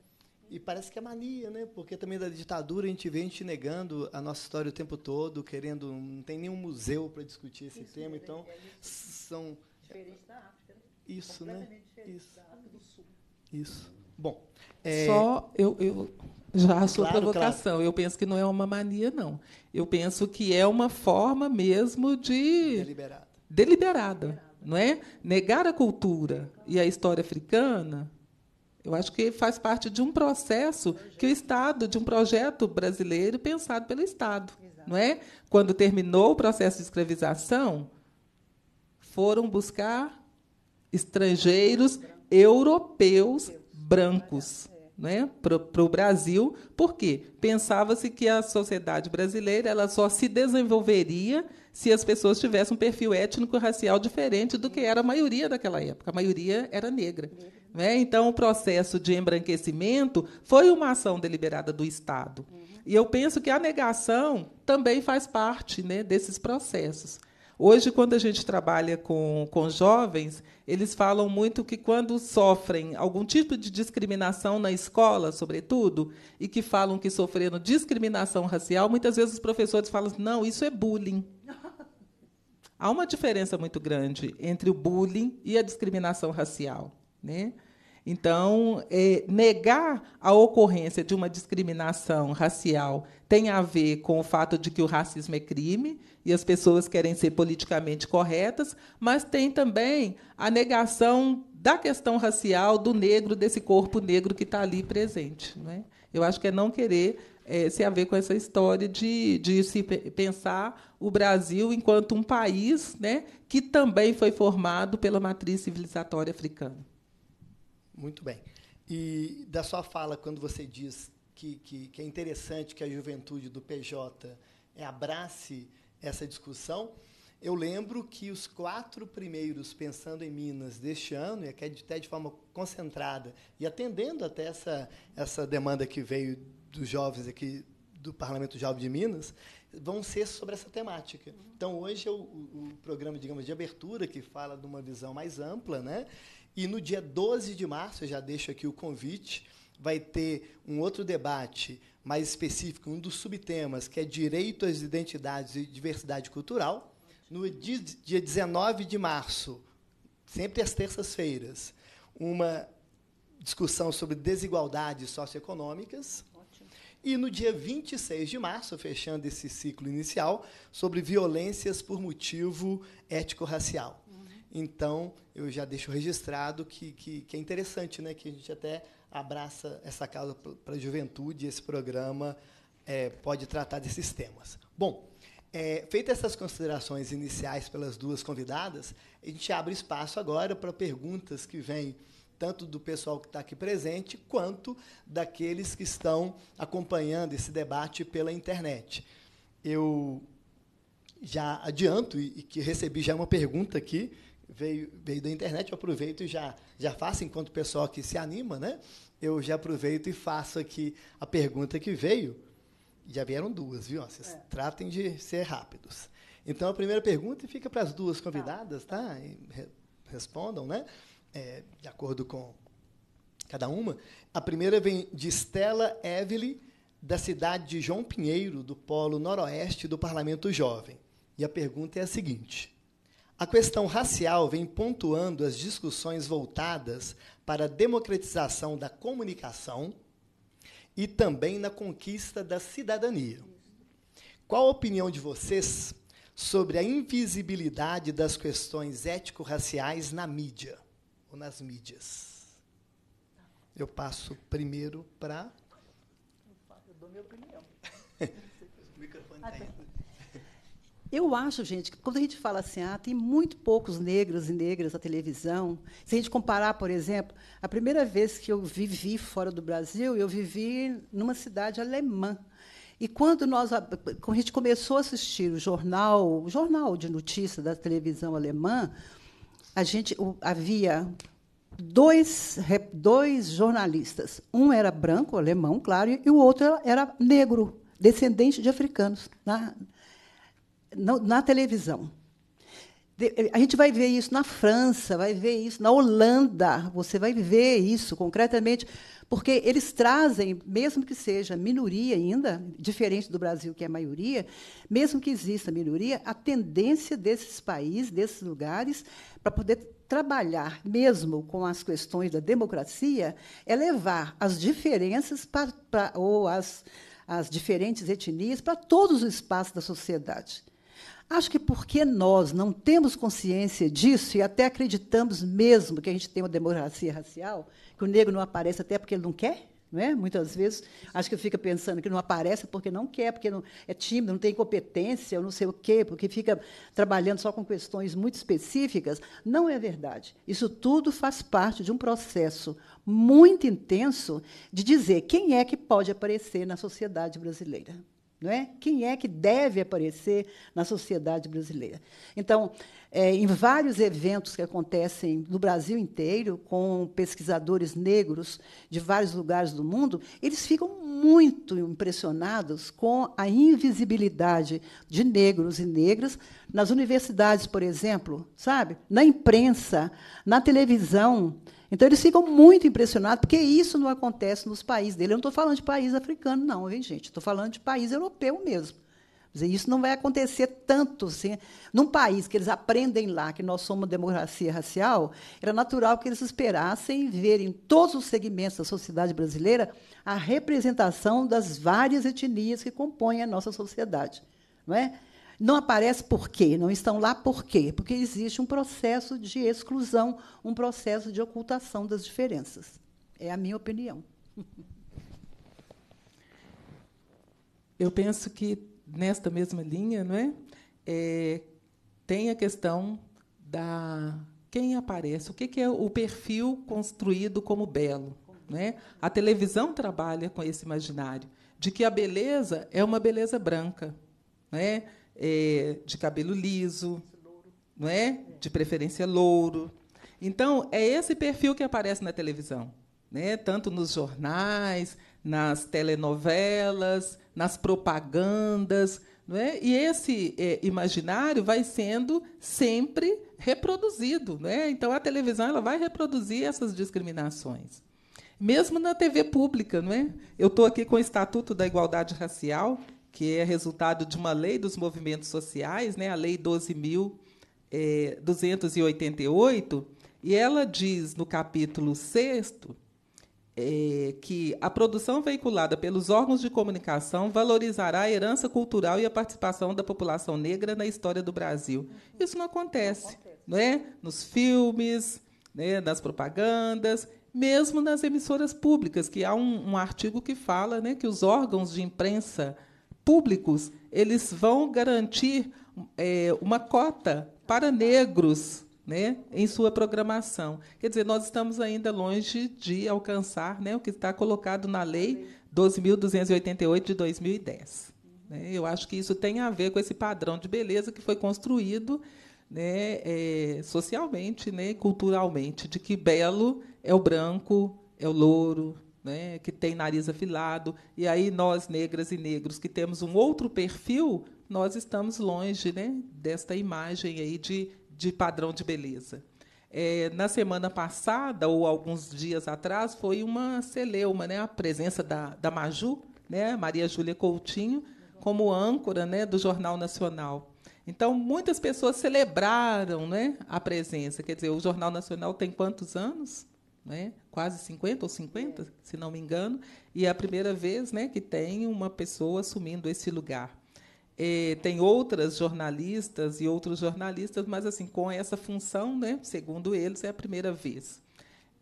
E parece que é mania, né? Porque também da ditadura a gente vê a gente negando a nossa história o tempo todo, querendo. Não tem nenhum museu para discutir esse Isso, tema, é então é são. Diferente da África. Né? Isso, né? Isso. Da África do Sul. Isso. Bom. É... Só eu, eu já a sua claro, provocação. Claro. Eu penso que não é uma mania, não. Eu penso que é uma forma mesmo de. Deliberada. Deliberada, Deliberada. não é? Negar a cultura e a história africana eu acho que faz parte de um processo que o Estado, de um projeto brasileiro pensado pelo Estado. Exato. Não é? Quando terminou o processo de escravização, foram buscar estrangeiros europeus brancos né, para o Brasil, porque pensava-se que a sociedade brasileira ela só se desenvolveria se as pessoas tivessem um perfil étnico-racial diferente do que era a maioria daquela época. A maioria era negra. Né? Então, o processo de embranquecimento foi uma ação deliberada do Estado. Uhum. E eu penso que a negação também faz parte né, desses processos. Hoje, quando a gente trabalha com, com jovens, eles falam muito que quando sofrem algum tipo de discriminação na escola, sobretudo, e que falam que sofreram discriminação racial, muitas vezes os professores falam: não, isso é bullying. Há uma diferença muito grande entre o bullying e a discriminação racial. Né? Então, eh, negar a ocorrência de uma discriminação racial tem a ver com o fato de que o racismo é crime e as pessoas querem ser politicamente corretas, mas tem também a negação da questão racial do negro, desse corpo negro que está ali presente. Né? Eu acho que é não querer eh, se haver com essa história de, de se pensar o Brasil enquanto um país né, que também foi formado pela matriz civilizatória africana. Muito bem. E da sua fala, quando você diz que, que, que é interessante que a juventude do PJ abrace essa discussão, eu lembro que os quatro primeiros Pensando em Minas deste ano, e é é até de forma concentrada, e atendendo até essa, essa demanda que veio dos jovens aqui do Parlamento Jovem de Minas, vão ser sobre essa temática. Uhum. Então, hoje é o, o programa, digamos, de abertura, que fala de uma visão mais ampla, né? E no dia 12 de março, eu já deixo aqui o convite, vai ter um outro debate mais específico, um dos subtemas, que é direito às identidades e diversidade cultural. No dia 19 de março, sempre às terças-feiras, uma discussão sobre desigualdades socioeconômicas. E no dia 26 de março, fechando esse ciclo inicial, sobre violências por motivo ético-racial. Então, eu já deixo registrado que, que, que é interessante, né? que a gente até abraça essa causa para a juventude, esse programa é, pode tratar desses temas. Bom, é, feitas essas considerações iniciais pelas duas convidadas, a gente abre espaço agora para perguntas que vêm tanto do pessoal que está aqui presente, quanto daqueles que estão acompanhando esse debate pela internet. Eu já adianto e, e que recebi já uma pergunta aqui veio, veio da internet, eu aproveito e já, já faço, enquanto o pessoal que se anima, né? Eu já aproveito e faço aqui a pergunta que veio. Já vieram duas, viu? Vocês é. tratem de ser rápidos. Então, a primeira pergunta fica para as duas tá. convidadas, tá? Re respondam, né? É, de acordo com cada uma. A primeira vem de Stella Evely, da cidade de João Pinheiro, do Polo Noroeste do Parlamento Jovem. E a pergunta é a seguinte: a questão racial vem pontuando as discussões voltadas para a democratização da comunicação e também na conquista da cidadania. Qual a opinião de vocês sobre a invisibilidade das questões ético-raciais na mídia ou nas mídias? Eu passo primeiro para. Eu dou minha opinião. o microfone está aí. Eu acho, gente, que quando a gente fala assim, ah, tem muito poucos negros e negras na televisão. Se a gente comparar, por exemplo, a primeira vez que eu vivi fora do Brasil, eu vivi numa cidade alemã. E quando nós, quando a gente começou a assistir o jornal, o jornal de notícias da televisão alemã, a gente havia dois, dois jornalistas. Um era branco, alemão, claro, e o outro era negro, descendente de africanos, na, na televisão. Eh, a gente vai ver isso na França, vai ver isso na Holanda, você vai ver isso concretamente, porque eles trazem, mesmo que seja minoria ainda, diferente do Brasil, que é maioria, mesmo que exista minoria, a tendência desses países, desses lugares, para poder trabalhar mesmo com as questões da democracia, é levar as diferenças para ou as, as diferentes etnias para todos os espaços da sociedade. Acho que porque nós não temos consciência disso e até acreditamos mesmo que a gente tem uma democracia racial, que o negro não aparece até porque ele não quer, não é? muitas vezes, acho que fica pensando que não aparece porque não quer, porque não, é tímido, não tem competência, não sei o quê, porque fica trabalhando só com questões muito específicas. Não é verdade. Isso tudo faz parte de um processo muito intenso de dizer quem é que pode aparecer na sociedade brasileira. Não é? Quem é que deve aparecer na sociedade brasileira? Então, é, em vários eventos que acontecem no Brasil inteiro, com pesquisadores negros de vários lugares do mundo, eles ficam muito impressionados com a invisibilidade de negros e negras nas universidades, por exemplo, sabe? Na imprensa, na televisão. Então, eles ficam muito impressionados, porque isso não acontece nos países dele. Eu não estou falando de país africano, não, hein, gente? Estou falando de país europeu mesmo. Dizer, isso não vai acontecer tanto. Assim. Num país que eles aprendem lá que nós somos uma democracia racial, era natural que eles esperassem ver em todos os segmentos da sociedade brasileira a representação das várias etnias que compõem a nossa sociedade. Não é? Não aparece por quê? Não estão lá por quê? Porque existe um processo de exclusão, um processo de ocultação das diferenças. É a minha opinião. Eu penso que nesta mesma linha, não é? é tem a questão da quem aparece, o que, que é o perfil construído como belo. Né? A televisão trabalha com esse imaginário de que a beleza é uma beleza branca, né? é, de cabelo liso, não é? De preferência louro. Então, é esse perfil que aparece na televisão, né? tanto nos jornais, nas telenovelas, nas propagandas. Não é? E esse é, imaginário vai sendo sempre reproduzido. Não é? Então, a televisão ela vai reproduzir essas discriminações. Mesmo na TV pública, não é? Eu estou aqui com o Estatuto da Igualdade Racial, que é resultado de uma lei dos movimentos sociais, né, a Lei 12.288, é, e ela diz no capítulo 6 é, que a produção veiculada pelos órgãos de comunicação valorizará a herança cultural e a participação da população negra na história do Brasil. Isso não acontece, não, acontece. Né? nos filmes, né, nas propagandas, mesmo nas emissoras públicas, que há um, um artigo que fala né, que os órgãos de imprensa públicos, eles vão garantir é, uma cota para negros né, em sua programação. Quer dizer, nós estamos ainda longe de alcançar né, o que está colocado na Lei 12.288 de 2010. Né. Eu acho que isso tem a ver com esse padrão de beleza que foi construído né, é, socialmente, né, culturalmente, de que belo é o branco, é o louro, né, que tem nariz afilado, e aí nós, negras e negros, que temos um outro perfil, nós estamos longe né, desta imagem aí de, de padrão de beleza. É, na semana passada, ou alguns dias atrás, foi uma celeuma, né, a presença da, da Maju, né, Maria Júlia Coutinho, como âncora né, do Jornal Nacional. Então, muitas pessoas celebraram né, a presença. Quer dizer, o Jornal Nacional tem quantos anos? Né? quase 50 ou 50, se não me engano, e é a primeira vez né, que tem uma pessoa assumindo esse lugar. tem outras jornalistas e outros jornalistas, mas assim com essa função, né, segundo eles, é a primeira vez.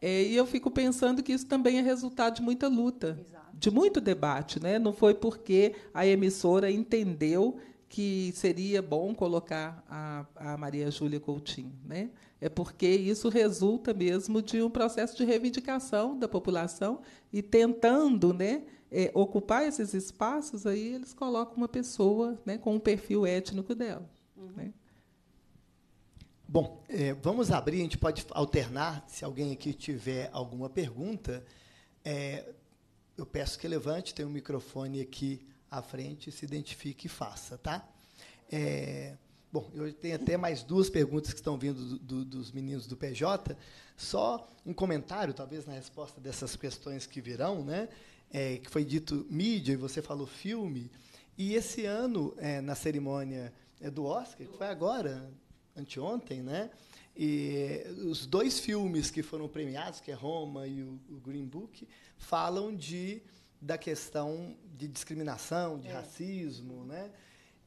É, e eu fico pensando que isso também é resultado de muita luta, Exato. de muito debate. Né? Não foi porque a emissora entendeu que seria bom colocar a, a Maria Júlia Coutinho. Né? É porque isso resulta mesmo de um processo de reivindicação da população e tentando né, é, ocupar esses espaços, aí eles colocam uma pessoa né, com o um perfil étnico dela. Uhum. Né? Bom, é, vamos abrir, a gente pode alternar, se alguém aqui tiver alguma pergunta. É, eu peço que levante, tem um microfone aqui à frente, se identifique e faça, tá? É, bom, eu tenho até mais duas perguntas que estão vindo do, do, dos meninos do PJ. Só um comentário, talvez, na resposta dessas questões que virão, né? É, que foi dito mídia e você falou filme. E esse ano, é, na cerimônia é, do Oscar, que foi agora, anteontem, né? E é, os dois filmes que foram premiados, que é Roma e o, o Green Book, falam de da questão de discriminação, de é. racismo, né?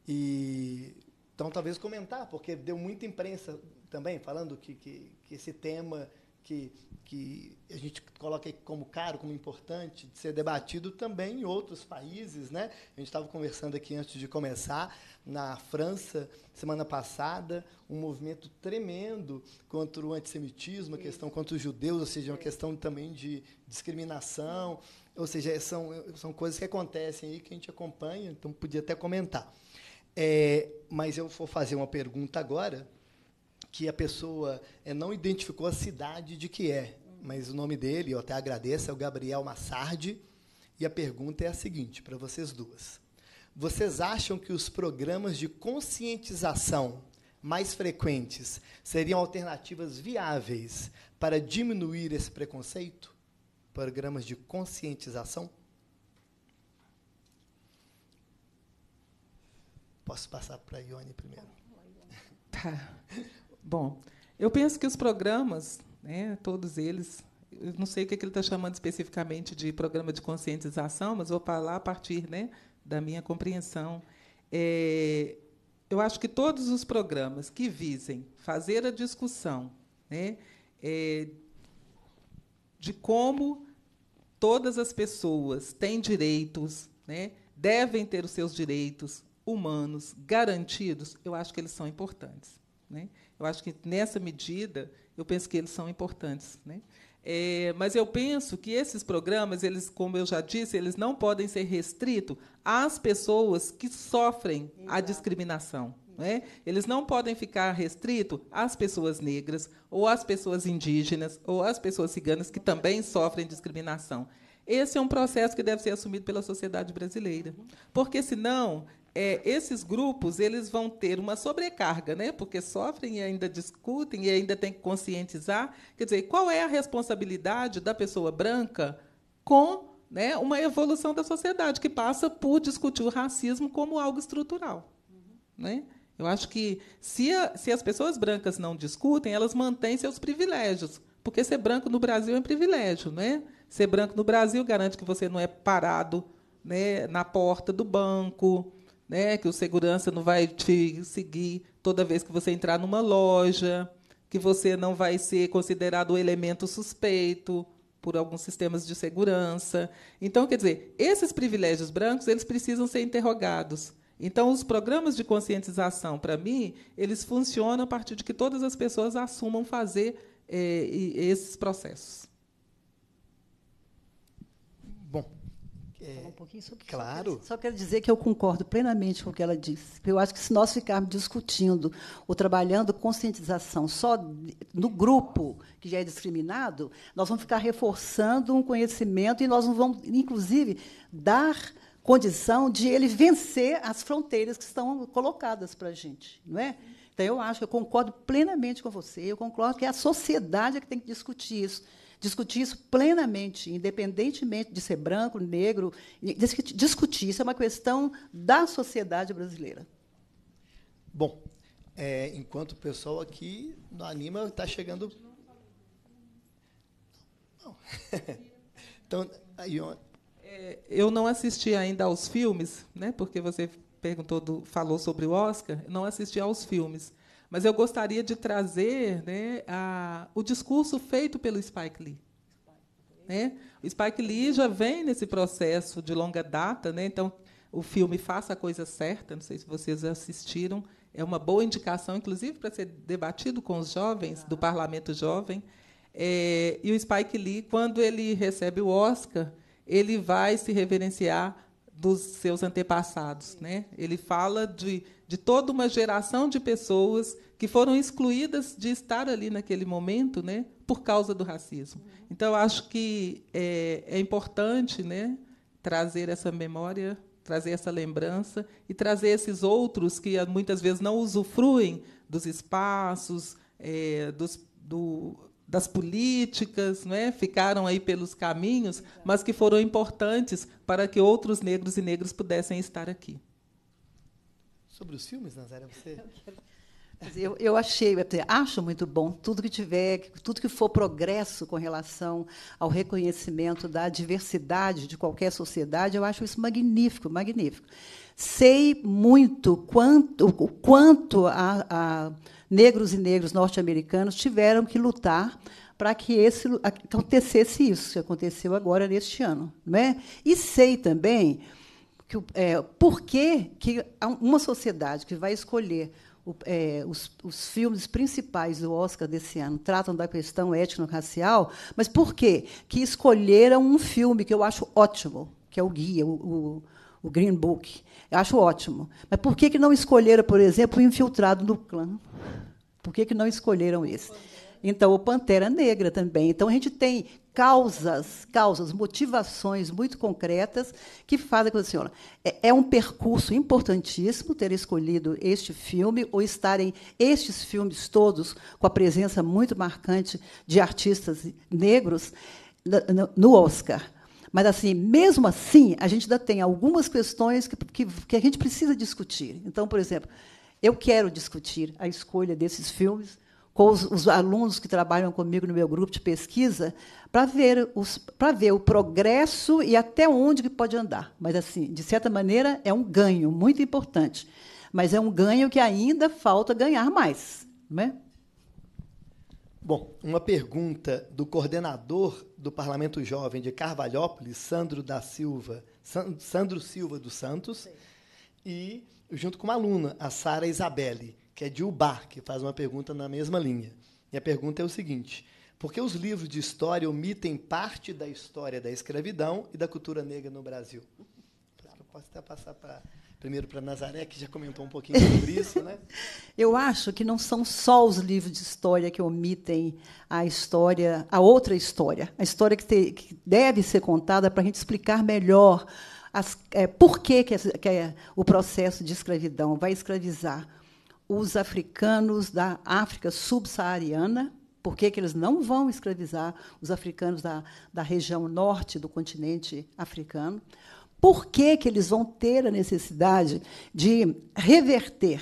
E então talvez comentar, porque deu muita imprensa também falando que, que, que esse tema que, que a gente coloca como caro, como importante de ser debatido também em outros países. Né? A gente estava conversando aqui antes de começar, na França, semana passada, um movimento tremendo contra o antissemitismo, a questão contra os judeus, ou seja, é uma é. questão também de discriminação. Ou seja, é, são, é, são coisas que acontecem aí que a gente acompanha, então podia até comentar. É, mas eu vou fazer uma pergunta agora que a pessoa é, não identificou a cidade de que é, mas o nome dele, eu até agradeço, é o Gabriel Massardi. E a pergunta é a seguinte para vocês duas: Vocês acham que os programas de conscientização mais frequentes seriam alternativas viáveis para diminuir esse preconceito? programas de conscientização? Posso passar para a Ione primeiro? Tá. Bom, eu penso que os programas, né, todos eles, eu não sei o que, é ele está chamando especificamente de programa de conscientização, mas vou falar a partir né, da minha compreensão. É, eu acho que todos os programas que visem fazer a discussão né, é, de como todas as pessoas têm direitos, né, devem ter os seus direitos humanos garantidos, eu acho que eles são importantes. Né? Eu acho que, nessa medida, eu penso que eles são importantes. Né? É, mas eu penso que esses programas, eles, como eu já disse, eles não podem ser restritos às pessoas que sofrem Exato. a discriminação. Né? Eles não podem ficar restritos às pessoas negras, ou às pessoas indígenas, ou às pessoas ciganas, que também sofrem discriminação. Esse é um processo que deve ser assumido pela sociedade brasileira, porque senão é, esses grupos eles vão ter uma sobrecarga, né? Porque sofrem e ainda discutem e ainda tem que conscientizar. Quer dizer, qual é a responsabilidade da pessoa branca com né, uma evolução da sociedade que passa por discutir o racismo como algo estrutural, uhum. né? Eu acho que se, a, se as pessoas brancas não discutem, elas mantêm seus privilégios. Porque ser branco no Brasil é um privilégio, é? Ser branco no Brasil garante que você não é parado né, na porta do banco, né, que o segurança não vai te seguir toda vez que você entrar numa loja, que você não vai ser considerado um elemento suspeito por alguns sistemas de segurança. Então, quer dizer, esses privilégios brancos, eles precisam ser interrogados. Então, os programas de conscientização, para mim, eles funcionam a partir de que todas as pessoas assumam fazer é, esses processos. Bom, é, um pouquinho sobre claro. Isso. Só quero dizer que eu concordo plenamente com o que ela disse. Eu acho que se nós ficarmos discutindo ou trabalhando conscientização só no grupo que já é discriminado, nós vamos ficar reforçando um conhecimento e nós não vamos, inclusive, dar condição de ele vencer as fronteiras que estão colocadas para a gente, não é? Então eu acho, eu concordo plenamente com você. Eu concordo que é a sociedade é que tem que discutir isso, discutir isso plenamente, independentemente de ser branco, negro, discutir isso é uma questão da sociedade brasileira. Bom, é, enquanto o pessoal aqui no Anima está chegando. Não. Então, aí é, eu não assisti ainda aos filmes, né? Porque você perguntou, do, falou sobre o Oscar, não assisti aos filmes, mas eu gostaria de trazer, né, a, o discurso feito pelo Spike Lee. Né? O Spike Lee já vem nesse processo de longa data, né? Então o filme Faça a Coisa Certa, não sei se vocês assistiram, é uma boa indicação, inclusive, para ser debatido com os jovens, do Parlamento Jovem. É, e o Spike Lee, quando ele recebe o Oscar, ele vai se reverenciar dos seus antepassados. Né? Ele fala de, de toda uma geração de pessoas que foram excluídas de estar ali naquele momento né, por causa do racismo. Uhum. Então, acho que é, é importante né, trazer essa memória, trazer essa lembrança e trazer esses outros que ah, muitas vezes não usufruem dos espaços, é, dos, do, das políticas, né, ficaram aí pelos caminhos, mas que foram importantes para que outros negros e negras pudessem estar aqui. Sobre os filmes, Nazaré, você. Eu, eu achei, acho muito bom tudo que tiver, tudo que for progresso com relação ao reconhecimento da diversidade de qualquer sociedade, eu acho isso magnífico, magnífico. Sei muito quanto, o quanto a, a negros e negros norte-americanos tiveram que lutar para que esse, acontecesse isso que aconteceu agora neste ano. né? E sei também que, é, por que, que uma sociedade que vai escolher o, é, os, os, filmes principais do Oscar desse ano tratam da questão étnico-racial, mas por que que escolheram um filme que eu acho ótimo, que é o Guia, o, o o Green Book. Eu acho ótimo. Mas por que, que não escolheram, por exemplo, o infiltrado no clã? Por que, que não escolheram esse? Então, o Pantera Negra também. Então, a gente tem causas, causas, motivações muito concretas que fazem com a senhora. É, é, um percurso importantíssimo ter escolhido este filme ou estarem estes filmes todos com a presença muito marcante de artistas negros no Oscar. Mas, assim, mesmo assim, a gente ainda tem algumas questões que, que, que a gente precisa discutir. Então, por exemplo, eu quero discutir a escolha desses filmes com os, os, alunos que trabalham comigo no meu grupo de pesquisa para ver, os, ver o progresso e até onde que pode andar. Mas, assim, de certa maneira, é um ganho muito importante. Mas é um ganho que ainda falta ganhar mais. Né? Bom, uma pergunta do coordenador do Parlamento Jovem de Carvalhópolis, Sandro da Silva, Sandro Silva dos Santos, Sim. e junto com uma aluna, a Sara Isabelle, que é de Ubar, que faz uma pergunta na mesma linha. E a pergunta é o seguinte: por que os livros de história omitem parte da história da escravidão e da cultura negra no Brasil? Claro, posso até passar para Primeiro para Nazaré, que já comentou um pouquinho sobre isso, né? Eu acho que não são só os livros de história que omitem a história, a outra história, a história que, te, que deve ser contada para a gente explicar melhor as, é, por que, que, que é o processo de escravidão vai escravizar os africanos da África subsaariana, por que, que, eles não vão escravizar os africanos da, da região norte do continente africano? por que, que eles vão ter a necessidade de reverter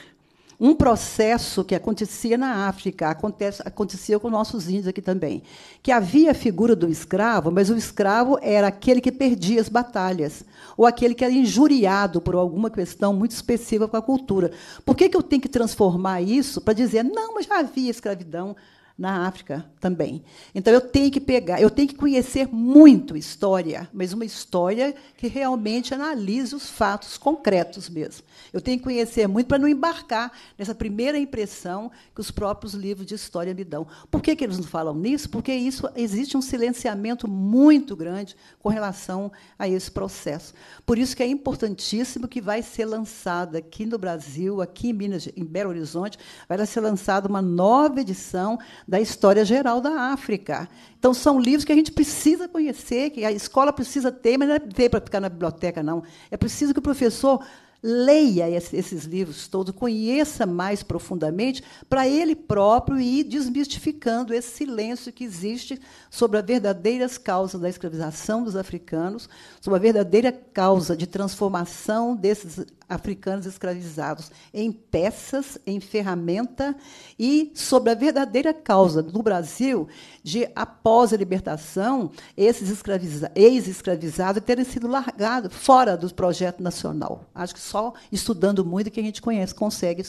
um processo que acontecia na África, acontece, acontecia com nossos índios aqui também, que havia a figura do escravo, mas o escravo era aquele que perdia as batalhas, ou aquele que era injuriado por alguma questão muito específica com a cultura. Por que, que eu tenho que transformar isso para dizer, não, mas já havia escravidão, na África também. Então eu tenho que pegar, eu tenho que conhecer muito história, mas uma história que realmente analise os fatos concretos mesmo. Eu tenho que conhecer muito para não embarcar nessa primeira impressão que os próprios livros de história me dão. Por que, que eles não falam nisso? Porque isso existe um silenciamento muito grande com relação a esse processo. Por isso que é importantíssimo que vai ser lançada aqui no Brasil, aqui em Minas, em Belo Horizonte, vai ser lançada uma nova edição da história geral da África. Então, são livros que a gente precisa conhecer, que a escola precisa ter, mas não é ter para ficar na biblioteca, não. É preciso que o professor leia esses livros todos, conheça mais profundamente para ele próprio e ir desmistificando esse silêncio que existe sobre as verdadeiras causas da escravização dos africanos, sobre a verdadeira causa de transformação desses africanos escravizados, em peças, em ferramenta e sobre a verdadeira causa no Brasil de, após a libertação, esses escraviza ex-escravizados terem sido largados fora do projeto nacional. Acho que só estudando muito que a gente conhece, consegue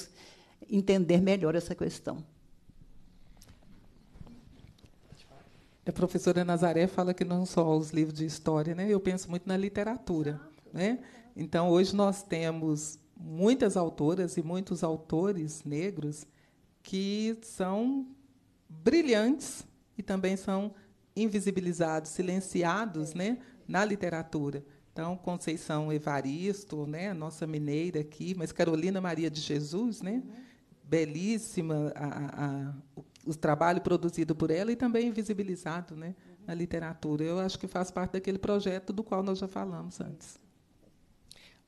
entender melhor essa questão. A professora Nazaré fala que não só os livros de história, né? Eu penso muito na literatura, né? Então, hoje nós temos muitas autoras e muitos autores negros que são brilhantes e também são invisibilizados, silenciados, né, na literatura. Então, Conceição Evaristo, né, nossa mineira aqui, mas Carolina Maria de Jesus, né, belíssima a, a, o, o, trabalho produzido por ela e também invisibilizado né, na literatura. Eu acho que faz parte daquele projeto do qual nós já falamos antes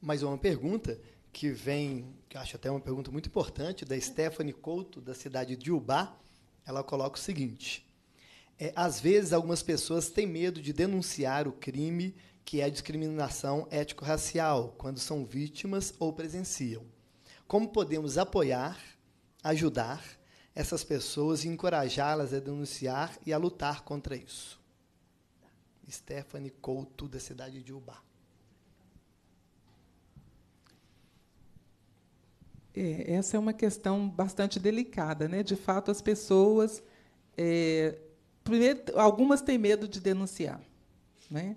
mas uma pergunta que vem, que acho até uma pergunta muito importante, da Stephanie Couto, da cidade de Ubá. Ela coloca o seguinte: é, às vezes algumas pessoas têm medo de denunciar o crime que é a discriminação ético-racial, quando são vítimas ou presenciam. Como podemos apoiar, ajudar essas pessoas e encorajá-las a denunciar e a lutar contra isso? Stephanie Couto, da cidade de Ubá. É, essa é uma questão bastante delicada, né? De fato, as pessoas, é, primeiro, algumas têm medo de denunciar, né?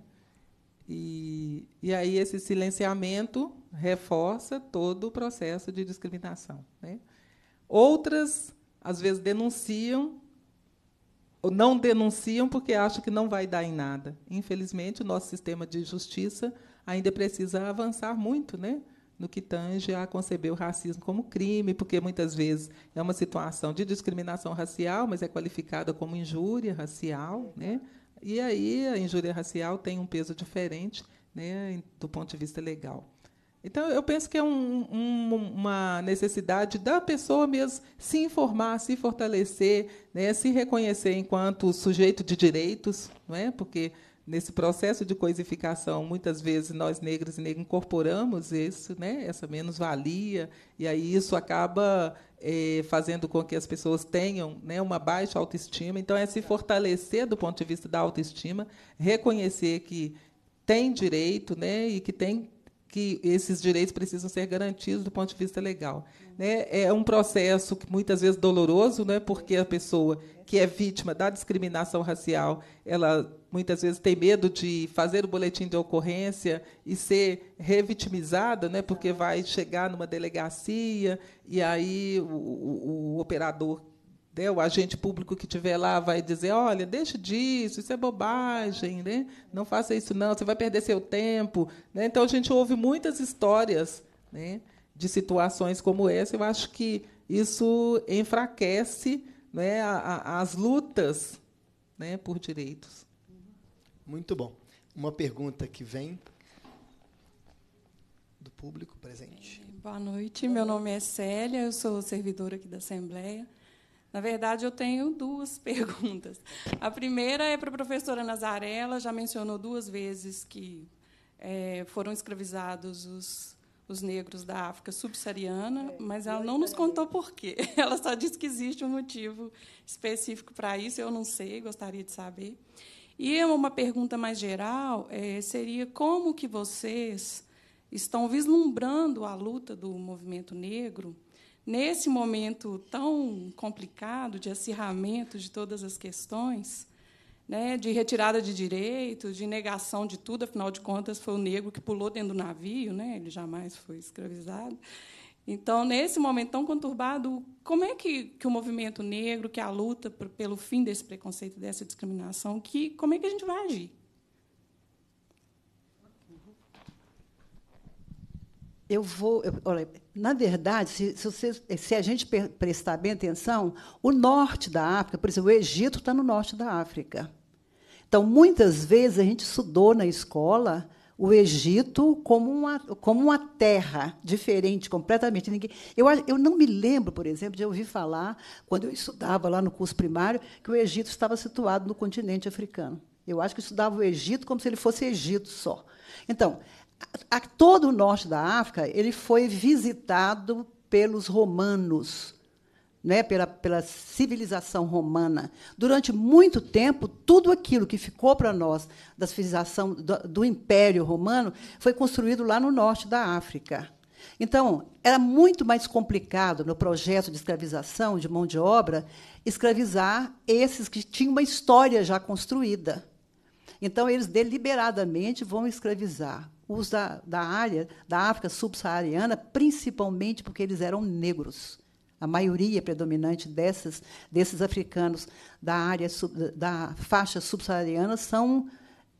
E, e aí esse silenciamento reforça todo o processo de discriminação, né? Outras, às vezes, denunciam ou não denunciam porque acham que não vai dar em nada. Infelizmente, o nosso sistema de justiça ainda precisa avançar muito, né? no que tange a conceber o racismo como crime, porque muitas vezes é uma situação de discriminação racial, mas é qualificada como injúria racial, né? E aí a injúria racial tem um peso diferente, né, do ponto de vista legal. Então, eu penso que é um, um, uma necessidade da pessoa mesmo se informar, se fortalecer, né, se reconhecer enquanto sujeito de direitos, não é? porque nesse processo de coisificação, muitas vezes nós negros e negras incorporamos isso, né, essa menos-valia, e aí isso acaba é, fazendo com que as pessoas tenham né, uma baixa autoestima. Então, é se tá. fortalecer do ponto de vista da autoestima, reconhecer que tem direito né, e que tem que esses direitos precisam ser garantidos do ponto de vista legal. Uhum. Né? É um processo que muitas vezes doloroso, né? porque a pessoa é. que é vítima da discriminação racial, ela muitas vezes tem medo de fazer o boletim de ocorrência e ser revitimizada, né, porque vai chegar numa delegacia e aí o, o, o operador né, o agente público que tiver lá vai dizer, olha, deixe disso, isso é bobagem, né? não faça isso não, você vai perder seu tempo. Né? Então, a gente ouve muitas histórias né, de situações como essa, eu acho que isso enfraquece né, a, a, as lutas né, por direitos. Muito bom. Uma pergunta que vem do público presente. Boa noite, meu nome é Célia, eu sou servidora aqui da Assembleia. Na verdade, eu tenho duas perguntas. A primeira é para a professora Nazarella já mencionou duas vezes que é, foram escravizados os, os negros da África subsaariana, é, mas ela não nos contou por quê. Ela só disse que existe um motivo específico para isso, eu não sei, gostaria de saber. E uma pergunta mais geral é, seria como que vocês estão vislumbrando a luta do movimento negro nesse momento tão complicado de acirramento de todas as questões, né, de retirada de direitos, de negação de tudo, afinal de contas foi o negro que pulou dentro do navio, né, ele jamais foi escravizado. Então, nesse momento tão conturbado, como é que, que o movimento negro, que a luta por, pelo fim desse preconceito, dessa discriminação, que, como é que a gente vai agir? Eu vou. Eu, olha, na verdade, se, se, você, se, a gente prestar bem atenção, o norte da África, por exemplo, o Egito está no norte da África. Então, muitas vezes a gente estudou na escola o Egito como uma, como uma terra diferente, completamente. Ninguém, eu, eu não me lembro, por exemplo, de ouvir falar, quando eu estudava lá no curso primário, que o Egito estava situado no continente africano. Eu acho que eu estudava o Egito como se ele fosse Egito só. Então, a, a todo o norte da África, ele foi visitado pelos romanos, né, pela, pela civilização romana, durante muito tempo, tudo aquilo que ficou para nós da civilização do, do Império Romano foi construído lá no norte da África. Então, era muito mais complicado no projeto de escravização de mão de obra escravizar esses que tinham uma história já construída. Então, eles deliberadamente vão escravizar os da, da área da África subsaariana, principalmente porque eles eram negros a maioria predominante dessas, desses africanos da área da faixa subsaariana são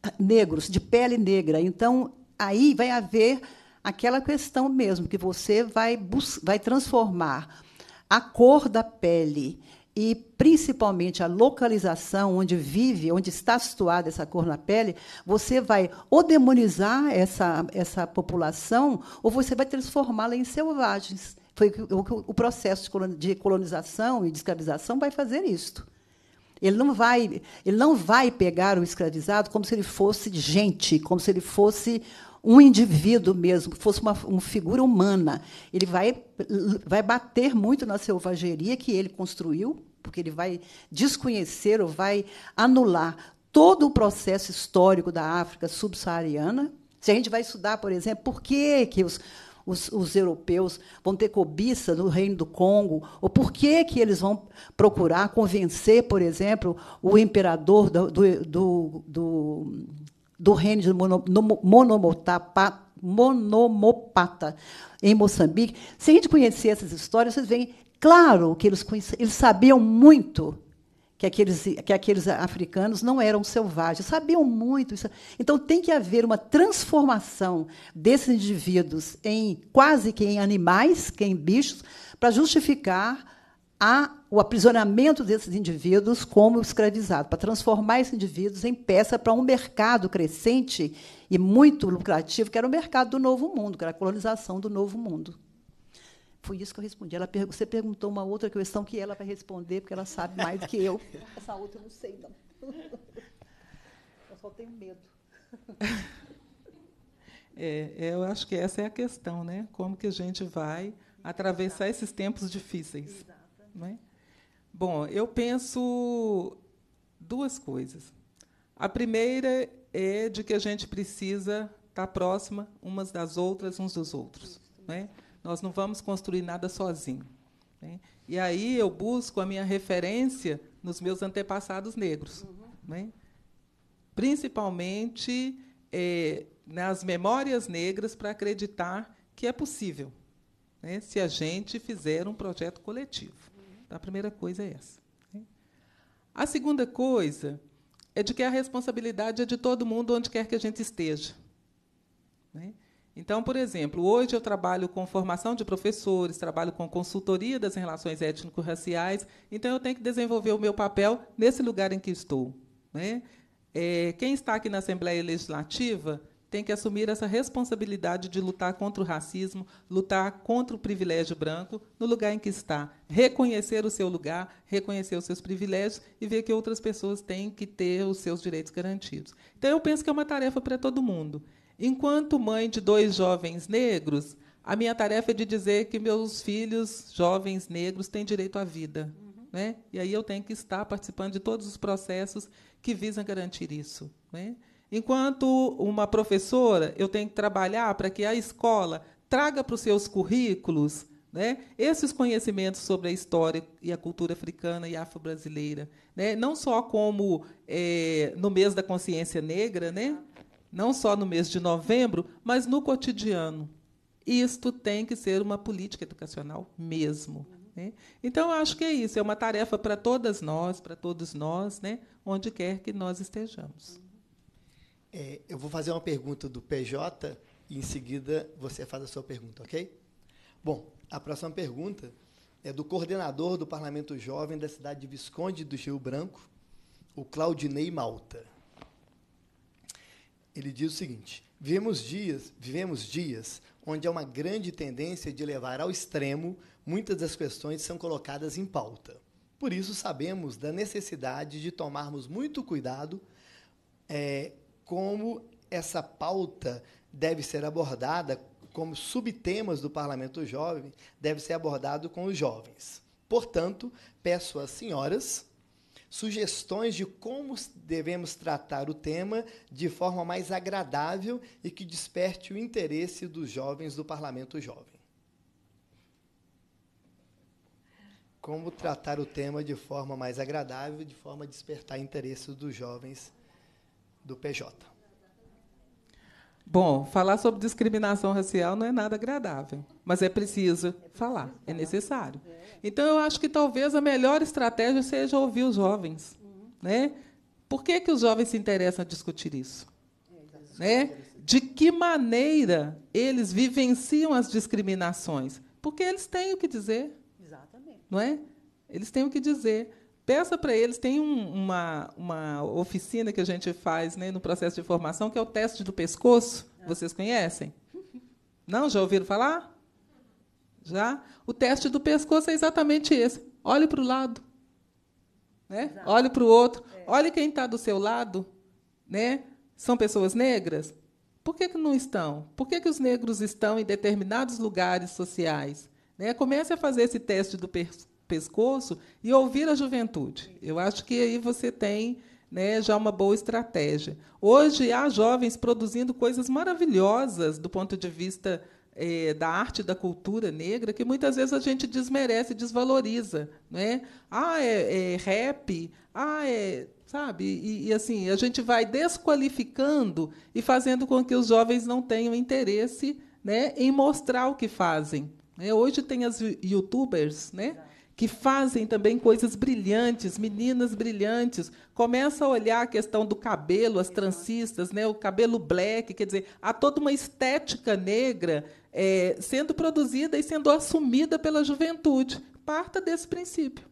ah, negros, de pele negra. Então, aí vai haver aquela questão mesmo que você vai vai transformar a cor da pele e principalmente a localização onde vive, onde está situada essa cor na pele, você vai ou demonizar essa, essa população ou você vai transformá-la em selvagens. Foi o, o processo de colonização e de escravização vai fazer isto. Ele não vai, ele não vai pegar o escravizado como se ele fosse gente, como se ele fosse um indivíduo mesmo, fosse uma, uma figura humana. Ele vai, vai bater muito na selvageria que ele construiu, porque ele vai desconhecer ou vai anular todo o processo histórico da África subsaariana. Se a gente vai estudar, por exemplo, por que, que os, os, os europeus vão ter cobiça no reino do Congo? Ou por que, que eles vão procurar convencer, por exemplo, o imperador do, do, do, do, do reino de Monomotapa, monomopata em Moçambique. Se a gente conhecer essas histórias, vocês veem, claro que eles, eles sabiam muito que aqueles, que aqueles africanos não eram selvagens, sabiam muito. Isso. Então, tem que haver uma transformação desses indivíduos em quase que em animais, que em bichos, para justificar a, o aprisionamento desses indivíduos como escravizados, para transformar esses indivíduos em peça para um mercado crescente e muito lucrativo, que era o mercado do Novo Mundo, que era a colonização do Novo Mundo. Foi isso que eu respondi. Ela você perguntou uma outra questão que ela vai responder, porque ela sabe mais do que eu. Essa outra eu não sei, não. Eu só tenho medo. É, é, eu acho que essa é a questão, né? Como que a gente vai atravessar esses tempos difíceis? Né? Bom, eu penso duas coisas. A primeira é de que a gente precisa estar próxima umas das outras, uns dos outros, né? Nós não vamos construir nada sozinho. Né? E aí eu busco a minha referência nos meus antepassados negros. Uhum. Né? Principalmente é, nas memórias negras para acreditar que é possível, né? se a gente fizer um projeto coletivo. Uhum. Então, a primeira coisa é essa. Né? A segunda coisa é de que a responsabilidade é de todo mundo, onde quer que a gente esteja. Né? Então, por exemplo, hoje eu trabalho com formação de professores, trabalho com consultoria das relações étnico-raciais, então eu tenho que desenvolver o meu papel nesse lugar em que estou. Né? É, quem está aqui na Assembleia Legislativa tem que assumir essa responsabilidade de lutar contra o racismo, lutar contra o privilégio branco no lugar em que está, reconhecer o seu lugar, reconhecer os seus privilégios e ver que outras pessoas têm que ter os seus direitos garantidos. Então, eu penso que é uma tarefa para todo mundo. Enquanto mãe de dois jovens negros, a minha tarefa é de dizer que meus filhos jovens negros têm direito à vida. Uhum. Né? E aí eu tenho que estar participando de todos os processos que visam garantir isso. Né? Enquanto uma professora, eu tenho que trabalhar para que a escola traga para os seus currículos né, esses conhecimentos sobre a história e a cultura africana e afro-brasileira. Né? Não só como é, no mês da consciência negra, né? não só no mês de novembro, mas no cotidiano. Isto tem que ser uma política educacional mesmo. Né? Então, eu acho que é isso, é uma tarefa para todas nós, para todos nós, né? onde quer que nós estejamos. É, eu vou fazer uma pergunta do PJ e, em seguida, você faz a sua pergunta, ok? Bom, a próxima pergunta é do coordenador do Parlamento Jovem da cidade de Visconde do Rio Branco, o Claudinei Malta ele diz o seguinte: vivemos dias, vivemos dias onde há uma grande tendência de levar ao extremo muitas das questões que são colocadas em pauta. Por isso, sabemos da necessidade de tomarmos muito cuidado é, como essa pauta deve ser abordada, como subtemas do Parlamento Jovem, deve ser abordado com os jovens. Portanto, peço às senhoras sugestões de como devemos tratar o tema de forma mais agradável e que desperte o interesse dos jovens do Parlamento Jovem. Como tratar o tema de forma mais agradável, de forma a despertar interesse dos jovens do PJ. Bom, falar sobre discriminação racial não é nada agradável mas é, é preciso falar, é necessário. É. Então, eu acho que talvez a melhor estratégia seja ouvir os jovens. Uhum. Né? Por que, que os jovens se interessam a discutir isso? É, né? De que maneira eles vivenciam as discriminações? Porque eles têm o que dizer. Exatamente. Não é? Eles têm o que dizer. Peça para eles, tem um, uma, uma oficina que a gente faz né, no processo de formação, que é o teste do pescoço. Ah. Vocês conhecem? Não? Já ouviram falar? Já o teste do pescoço é exatamente esse. Olhe para o lado, né? Exato. olhe para o outro, é. olhe quem está do seu lado. Né? São pessoas negras? Por que, que não estão? Por que, que os negros estão em determinados lugares sociais? Né? Comece a fazer esse teste do pescoço pescoço e ouvir a juventude. Eu acho que aí você tem né, já uma boa estratégia. Hoje há jovens produzindo coisas maravilhosas do ponto de vista é, da arte da cultura negra que muitas vezes a gente desmerece, desvaloriza, né Ah, é, é rap, ah, é, sabe? E, e, assim a gente vai desqualificando e fazendo com que os jovens não tenham interesse, né, em mostrar o que fazem. Né? Hoje tem as YouTubers, né? que fazem também coisas brilhantes, meninas brilhantes. Começa a olhar a questão do cabelo, as trancistas, né? o cabelo black, quer dizer, há toda uma estética negra é, sendo produzida e sendo assumida pela juventude. Parta desse princípio.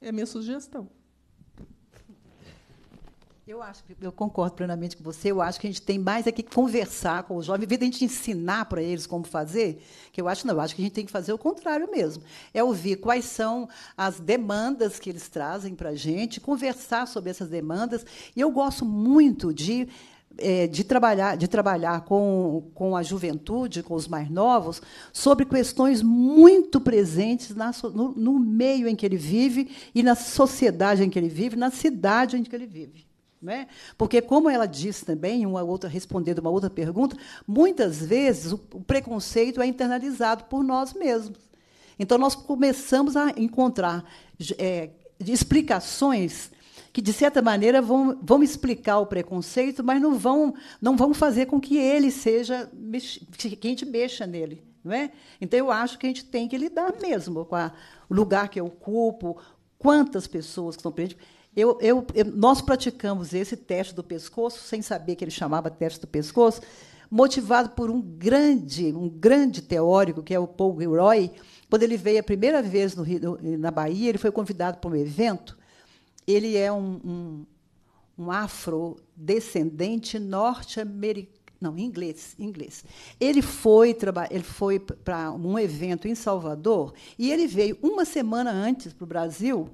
É a minha sugestão. Eu acho, que eu concordo plenamente com você. Eu acho que a gente tem mais é que conversar com os jovens, em vez de a gente ensinar para eles como fazer, que eu acho não, eu acho que a gente tem que fazer o contrário mesmo. É ouvir quais são as demandas que eles trazem para a gente, conversar sobre essas demandas. E eu gosto muito de é, de trabalhar, de trabalhar com, com a juventude, com os mais novos, sobre questões muito presentes na, no, no, meio em que ele vive e na sociedade em que ele vive, na cidade em que ele vive. Né? Porque, como ela disse também, uma outra respondendo uma outra pergunta, muitas vezes o, o preconceito é internalizado por nós mesmos. Então, nós começamos a encontrar é, explicações que, de certa maneira, vão, vão explicar o preconceito, mas não vão, não vão fazer com que ele seja. que a gente mexa nele. Não é? Então, eu acho que a gente tem que lidar mesmo com a, o lugar que eu ocupo, quantas pessoas que estão presentes. Eu, eu, eu, nós praticamos esse teste do pescoço, sem saber que ele chamava teste do pescoço, motivado por um grande, um grande teórico, que é o Paul Gilroy. Quando ele veio a primeira vez no Rio, na Bahia, ele foi convidado para um evento ele é um, um, um afrodescendente norte-americano não, inglês, inglês. Ele foi ele foi para um evento em Salvador e ele veio uma semana antes para o Brasil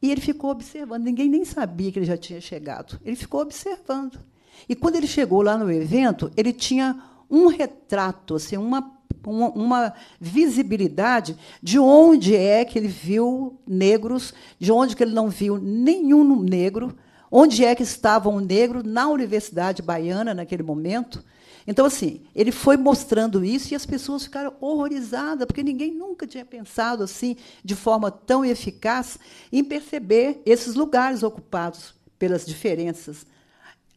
e ele ficou observando. Ninguém nem sabia que ele já tinha chegado. Ele ficou observando. E quando ele chegou lá no evento, ele tinha um retrato, assim, uma uma, uma visibilidade de onde é que ele viu negros, de onde que ele não viu nenhum negro, onde é que estava um negro na Universidade Baiana naquele momento. Então, assim, ele foi mostrando isso e as pessoas ficaram horrorizadas, porque ninguém nunca tinha pensado assim, de forma tão eficaz, em perceber esses lugares ocupados pelas diferenças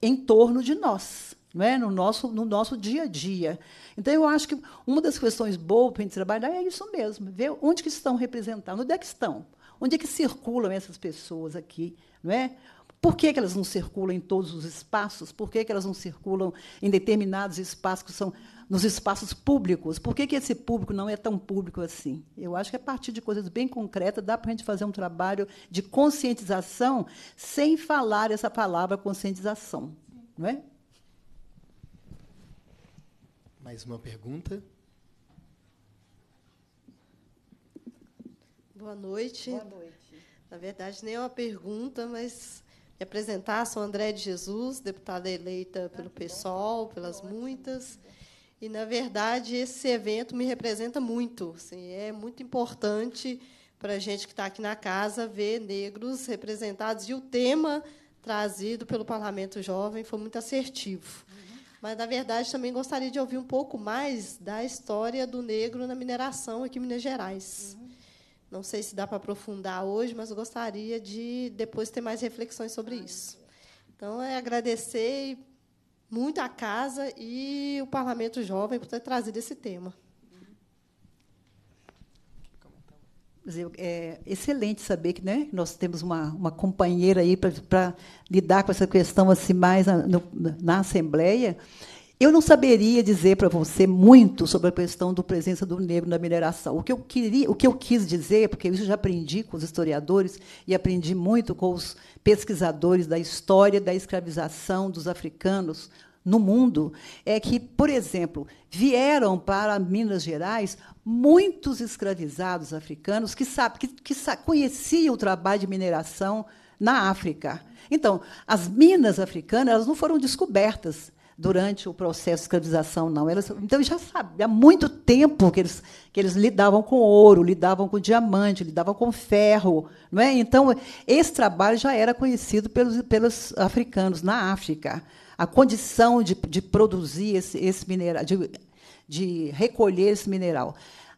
em torno de nós. Né, no, nosso, no nosso dia a dia. Então, eu acho que uma das questões boas para a gente trabalhar é isso mesmo, ver onde que estão representados, onde é que estão, onde é que circulam essas pessoas aqui, não é? Por que, que elas não circulam em todos os espaços? Por que, que elas não circulam em determinados espaços que são nos espaços públicos? Por que, que esse público não é tão público assim? Eu acho que a é partir de coisas bem concretas dá para a gente fazer um trabalho de conscientização sem falar essa palavra conscientização, não é? Mais uma pergunta? Boa noite. Boa noite. Na verdade, nem é uma pergunta, mas me apresentar. Sou André de Jesus, deputada eleita ah, pelo PSOL, pelas muitas. E, na verdade, esse evento me representa muito. Assim, é muito importante para a gente que está aqui na casa ver negros representados. E o tema trazido pelo Parlamento Jovem foi muito assertivo. Mas, na verdade, também gostaria de ouvir um pouco mais da história do negro na mineração aqui em Minas Gerais. Uhum. Não sei se dá para aprofundar hoje, mas gostaria de depois ter mais reflexões sobre ah, isso. Então, é agradecer muito a casa e o Parlamento Jovem por ter trazido esse tema. é excelente saber que né, nós temos uma, uma companheira aí para lidar com essa questão assim mais na, no, na Assembleia. Eu não saberia dizer para você muito sobre a questão da presença do negro na mineração. O que eu queria, o que eu quis dizer, porque isso já aprendi com os historiadores e aprendi muito com os pesquisadores da história da escravização dos africanos no mundo é que, por exemplo, vieram para Minas Gerais muitos escravizados africanos que, sabe, que, que conheciam o trabalho de mineração na África. Então, as minas africanas elas não foram descobertas durante o processo de escravização, não. Elas, então, já sabe, há muito tempo que eles, que eles lidavam com ouro, lidavam com diamante, lidavam com ferro. Não é? Então, esse trabalho já era conhecido pelos, pelos africanos na África a condição de, de produzir esse, esse mineral, de, de recolher esse mineral.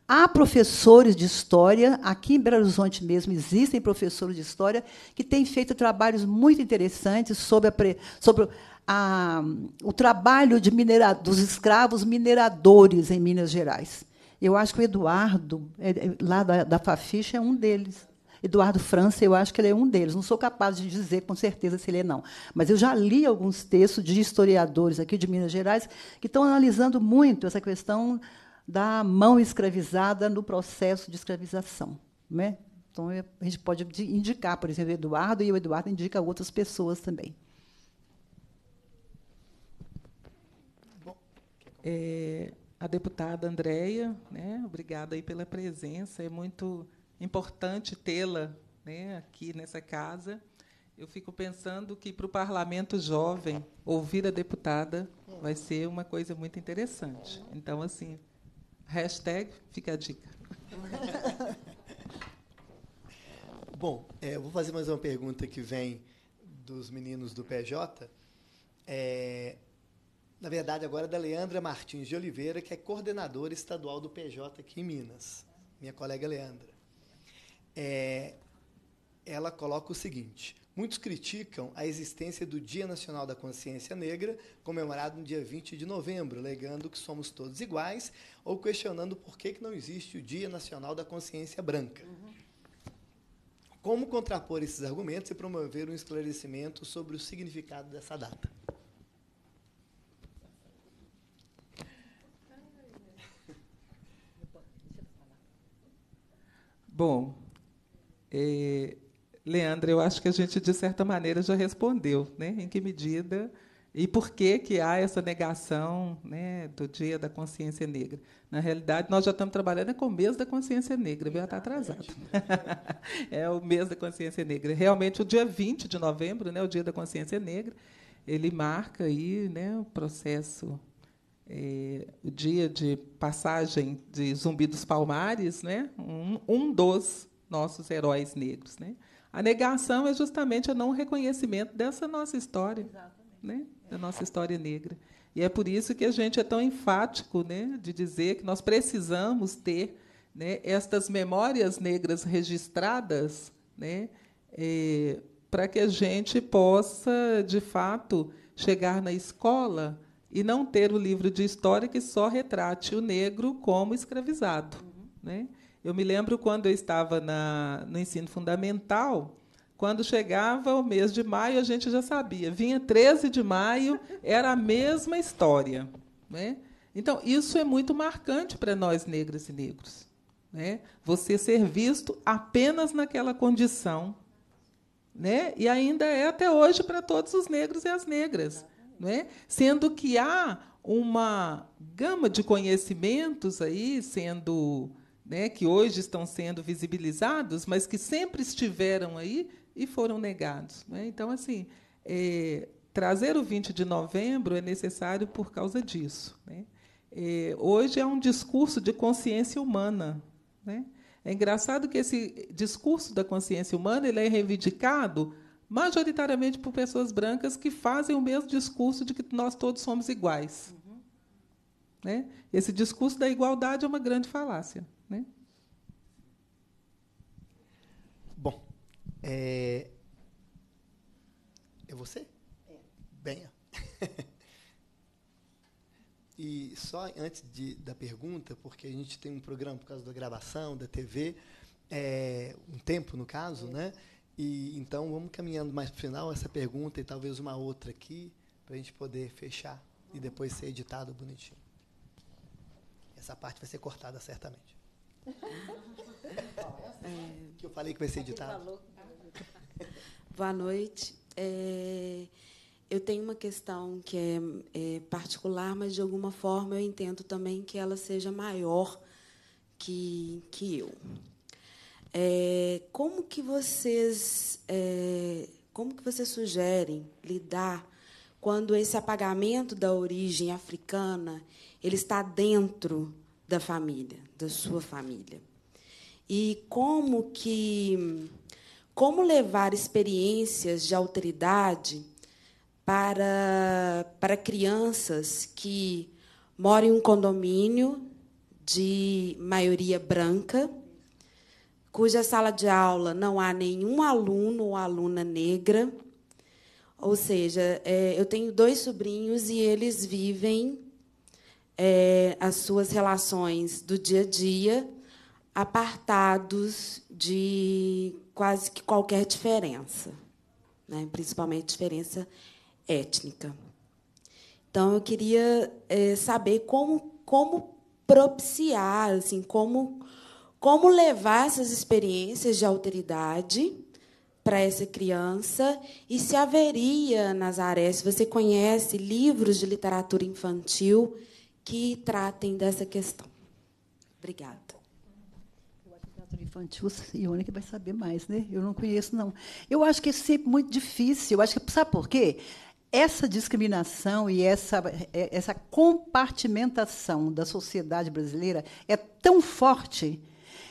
Há professores de história, aqui em Belo Horizonte mesmo, existem professores de história que têm feito trabalhos muito interessantes sobre, a, sobre a, o trabalho de minera, dos escravos mineradores em Minas Gerais. Eu acho que o Eduardo, é, é, lá da, da Faficha, é um deles. Eduardo França, eu acho que ele é um deles. Não sou capaz de dizer com certeza se ele é não. Mas eu já li alguns textos de historiadores aqui de Minas Gerais que estão analisando muito essa questão da mão escravizada no processo de escravização. Né? Então, a gente pode indicar, por exemplo, o Eduardo, e o Eduardo indica outras pessoas também. É, a deputada Andréia, né, obrigada aí pela presença. É muito importante tê-la né, aqui nessa casa. Eu fico pensando que para o parlamento jovem ouvir a deputada vai ser uma coisa muito interessante. Então, assim, hashtag fica a dica. Bom, é, eu vou fazer mais uma pergunta que vem dos meninos do PJ. É, na verdade, agora é da Leandra Martins de Oliveira, que é coordenadora estadual do PJ aqui em Minas. Minha colega Leandra é, ela coloca o seguinte: muitos criticam a existência do Dia Nacional da Consciência Negra, comemorado no dia 20 de novembro, alegando que somos todos iguais, ou questionando por que, que não existe o Dia Nacional da Consciência Branca. Uhum. Como contrapor esses argumentos e promover um esclarecimento sobre o significado dessa data? Bom, é, Leandra, eu acho que a gente, de certa maneira, já respondeu né? em que medida e por que, que há essa negação né, do Dia da Consciência Negra? Na realidade, nós já estamos trabalhando é com o mês da consciência negra, viu? Está atrasado. é o mês da consciência negra. Realmente, o dia 20 de novembro, né, o Dia da Consciência Negra, ele marca aí, né, o processo, é, o dia de passagem de Zumbi dos Palmares, né, um, um dos nossos heróis negros. Né? A negação é justamente o não reconhecimento dessa nossa história, né? da nossa história negra. E é por isso que a gente é tão enfático né? de dizer que nós precisamos ter né? estas memórias negras registradas né? É, para que a gente possa, de fato, chegar na escola e não ter o livro de história que só retrate o negro como escravizado. Uhum. Né? Eu me lembro quando eu estava na, no ensino fundamental, quando chegava o mês de maio, a gente já sabia. Vinha 13 de maio, era a mesma história. Né? Então, isso é muito marcante para nós, negras e negros. Né? Você ser visto apenas naquela condição. Né? E ainda é até hoje para todos os negros e as negras. Né? Sendo que há uma gama de conhecimentos aí sendo né, que hoje estão sendo visibilizados, mas que sempre estiveram aí e foram negados. Né? Então, assim, é, trazer o 20 de novembro é necessário por causa disso. Né? É, hoje é um discurso de consciência humana. Né? É engraçado que esse discurso da consciência humana ele é reivindicado majoritariamente por pessoas brancas que fazem o mesmo discurso de que nós todos somos iguais. Uhum. Né? Esse discurso da igualdade é uma grande falácia. É, é você? É. Benha. e só antes de, da pergunta, porque a gente tem um programa por causa da gravação, da TV, é, um tempo no caso, é. né? E então vamos caminhando mais para o final essa pergunta e talvez uma outra aqui para a gente poder fechar e depois ser editado bonitinho. Essa parte vai ser cortada certamente. é, que eu falei que vai ser editado. Tá Boa noite. É, eu tenho uma questão que é, é, particular, mas de alguma forma eu entendo também que ela seja maior que, que eu. É, como que vocês é, como que vocês sugerem lidar quando esse apagamento da origem africana ele está dentro da família, da sua família? E como que como levar experiências de alteridade para, para crianças que moram em um condomínio de maioria branca, cuja sala de aula não há nenhum aluno ou aluna negra. Ou seja, é, eu tenho dois sobrinhos e eles vivem é, as suas relações do dia a dia apartados de quase que qualquer diferença, né? principalmente diferença étnica. Então, eu queria é, saber como, como propiciar, assim, como, como levar essas experiências de alteridade para essa criança e se haveria, Nazaré, se você conhece livros de literatura infantil que tratem dessa questão. Obrigada infantil infantil, Ione que vai saber mais, né? Eu não conheço, não. Eu acho que é sempre muito difícil. Eu acho que, sabe por quê? Essa discriminação e essa, é, essa compartimentação da sociedade brasileira é tão forte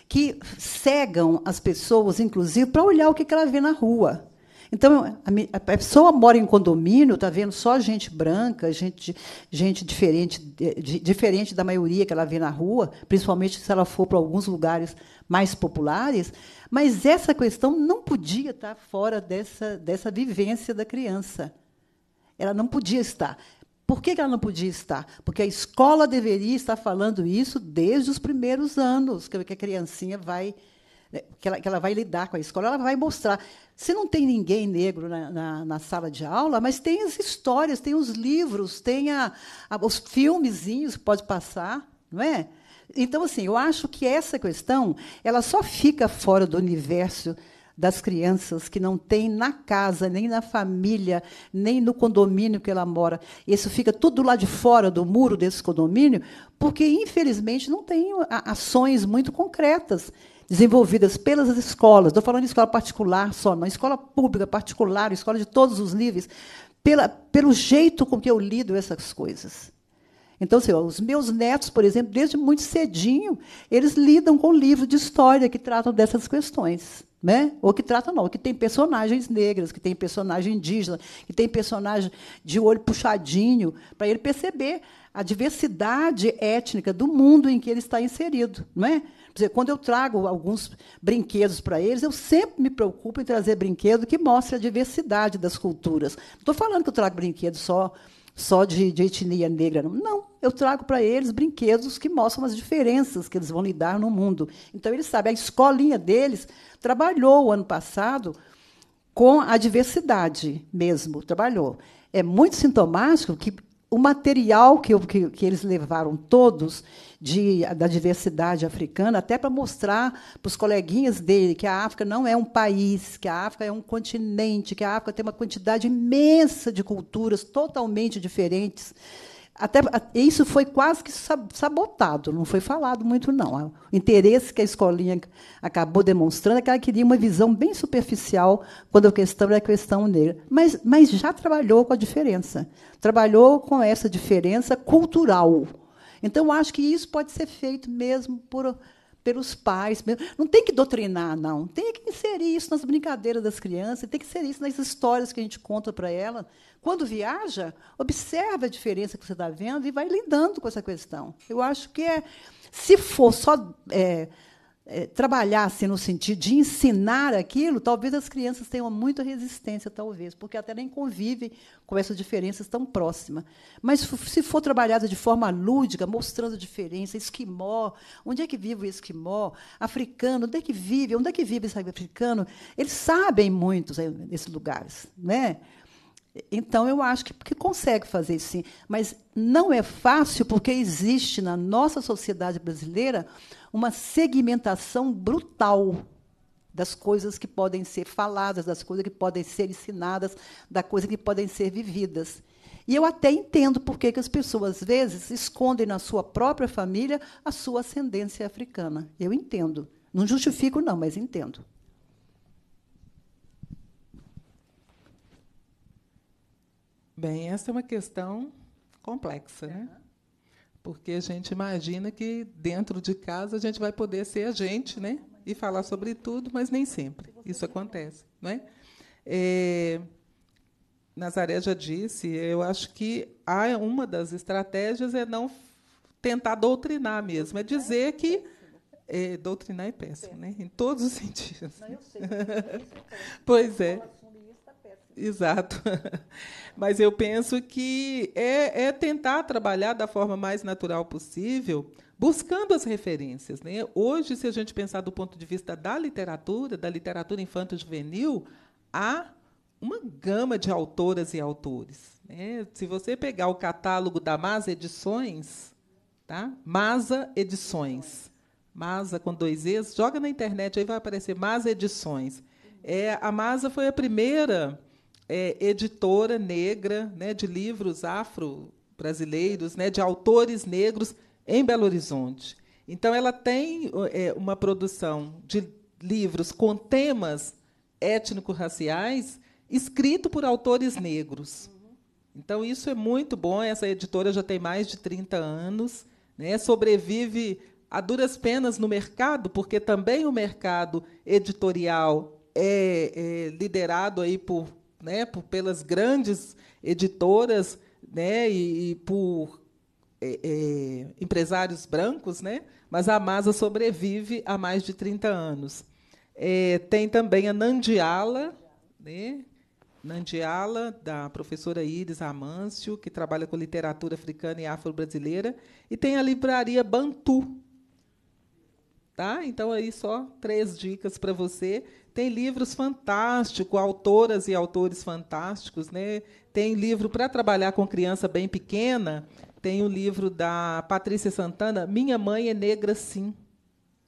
que cegam as pessoas, inclusive, para olhar o que ela vê na rua. Então, a, pessoa mora em condomínio, está vendo só gente branca, gente, gente diferente, de, diferente da maioria que ela vê na rua, principalmente se ela for para alguns lugares mais populares, mas essa questão não podia estar tá fora dessa, dessa vivência da criança. Ela não podia estar. Por que ela não podia estar? Porque a escola deveria estar falando isso desde os primeiros anos, que a criancinha vai né, que, ela, que ela vai lidar com a escola, ela vai mostrar. Se não tem ninguém negro na, na, na, sala de aula, mas tem as histórias, tem os livros, tem a, a, os filmezinhos que pode passar, não é? Então, assim, eu acho que essa questão ela só fica fora do universo das crianças que não tem na casa, nem na família, nem no condomínio que ela mora. Isso fica tudo lá de fora do muro desse condomínio, porque, infelizmente, não tem ações muito concretas desenvolvidas pelas escolas, estou falando de escola particular só, não, escola pública, particular, escola de todos os níveis, pela, pelo jeito com que eu lido essas coisas. Então, assim, os meus netos, por exemplo, desde muito cedinho, eles lidam com livros de história que tratam dessas questões. Né? Ou que tratam, não, que tem personagens negras, que tem personagem indígena, que tem personagem de olho puxadinho, para ele perceber a diversidade étnica do mundo em que ele está inserido. Não é? Dizer, quando eu trago alguns brinquedos para eles, eu sempre me preocupo em trazer brinquedo que mostre a diversidade das culturas. Não estou falando que eu trago brinquedo só só de, de etnia negra, não. não eu trago para eles brinquedos que mostram as diferenças que eles vão lidar no mundo. Então, eles sabem, a escolinha deles trabalhou o ano passado com a diversidade mesmo, trabalhou. É muito sintomático que o material que, eu, que, que, eles levaram todos de, da diversidade africana, até para mostrar para os coleguinhas dele que a África não é um país, que a África é um continente, que a África tem uma quantidade imensa de culturas totalmente diferentes, até isso foi quase que sabotado, não foi falado muito não. O interesse que a escolinha acabou demonstrando é que ela queria uma visão bem superficial quando a questão era a questão negra, mas, mas já trabalhou com a diferença, trabalhou com essa diferença cultural. Então acho que isso pode ser feito mesmo por pelos pais. Não tem que doutrinar, não. Tem que inserir isso nas brincadeiras das crianças, tem que inserir isso nas histórias que a gente conta para ela. Quando viaja, observe a diferença que você está vendo e vai lidando com essa questão. Eu acho que é, se for só é, é, trabalhasse assim, no sentido de ensinar aquilo, talvez as crianças tenham muita resistência, talvez, porque até nem convivem com essas diferenças tão próximas. Mas se for trabalhada de forma lúdica, mostrando a diferença, esquimó, onde é que vive o esquimó, africano, onde é que vive, onde é que vive esse africano, eles sabem muito eh, esses lugares, né? Então, eu acho que, que consegue fazer isso sim. Mas não é fácil, porque existe na nossa sociedade brasileira uma segmentação brutal das coisas que podem ser faladas, das coisas que podem ser ensinadas, da coisa que podem ser vividas. E eu até entendo por que as pessoas, às vezes, escondem na sua própria família a sua ascendência africana. Eu entendo. Não justifico, não, mas entendo. Bem, essa é uma questão complexa, né? Porque a gente imagina que dentro de casa a gente vai poder ser a gente, né? E falar sobre tudo, mas nem sempre. Isso acontece, não né? é? Nazaré já disse, eu acho que há uma das estratégias é não tentar doutrinar mesmo, é dizer é, que é, é, doutrinar é péssimo, né? Em todos os sentidos. eu sei. pois é. Exato. Mas eu penso que é, é, tentar trabalhar da forma mais natural possível, buscando as referências. Né? Hoje, se a gente pensar do ponto de vista da literatura, da literatura infanto-juvenil, há uma gama de autoras e autores. Né? Se você pegar o catálogo da Masa Edições, tá? Masa Edições, Masa com dois E's, joga na internet, aí vai aparecer Masa Edições. É, a Masa foi a primeira é, editora negra né, de livros afro-brasileiros, né, de autores negros em Belo Horizonte. Então, ela tem é, uma produção de livros com temas étnico-raciais escrito por autores negros. Então, isso é muito bom. Essa editora já tem mais de 30 anos, né? sobrevive a duras penas no mercado, porque também o mercado editorial é, é liderado aí por né, pelas grandes editoras né, e, e por é, é, empresários brancos, né, mas a Masa sobrevive há mais de 30 anos. É, tem também a Nandiala, né, Nandiala, da professora Iris Amâncio, que trabalha com literatura africana e afro-brasileira, e tem a livraria Bantu. Tá? Então, aí só três dicas para você. Tem livros fantásticos, autoras e autores fantásticos, né? Tem livro para trabalhar com criança bem pequena. Tem o livro da Patrícia Santana, Minha Mãe é Negra Sim.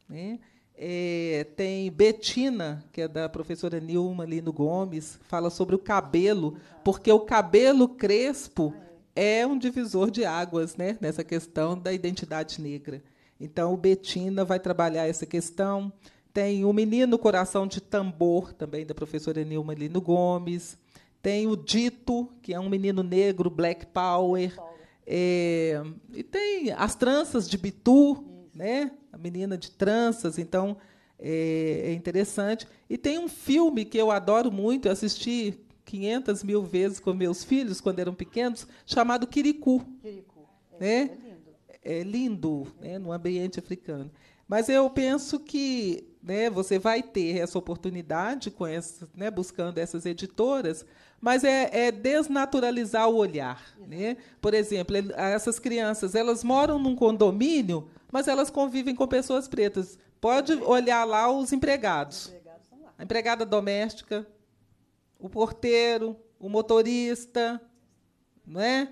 Né? É, tem Betina, que é da professora Nilma Lino Gomes, fala sobre o cabelo, porque o cabelo crespo é um divisor de águas né, nessa questão da identidade negra. Então, o Betina vai trabalhar essa questão. Tem O Menino Coração de Tambor, também da professora Nilma Lino Gomes. Tem o Dito, que é um menino negro, Black Power. É, e tem as tranças de Bitu, né? a menina de tranças. Então, é, é interessante. E tem um filme que eu adoro muito, eu assisti 500 mil vezes com meus filhos quando eram pequenos, chamado Quiricu. Quiricu. É, né? é lindo, é lindo né? É. no ambiente africano. Mas eu penso que né, você vai ter essa oportunidade com né, buscando essas editoras, mas é, é desnaturalizar o olhar, né? Por exemplo, essas crianças, elas moram num condomínio, mas elas convivem com pessoas pretas. Pode olhar lá os empregados, a empregada doméstica, o porteiro, o motorista, não é?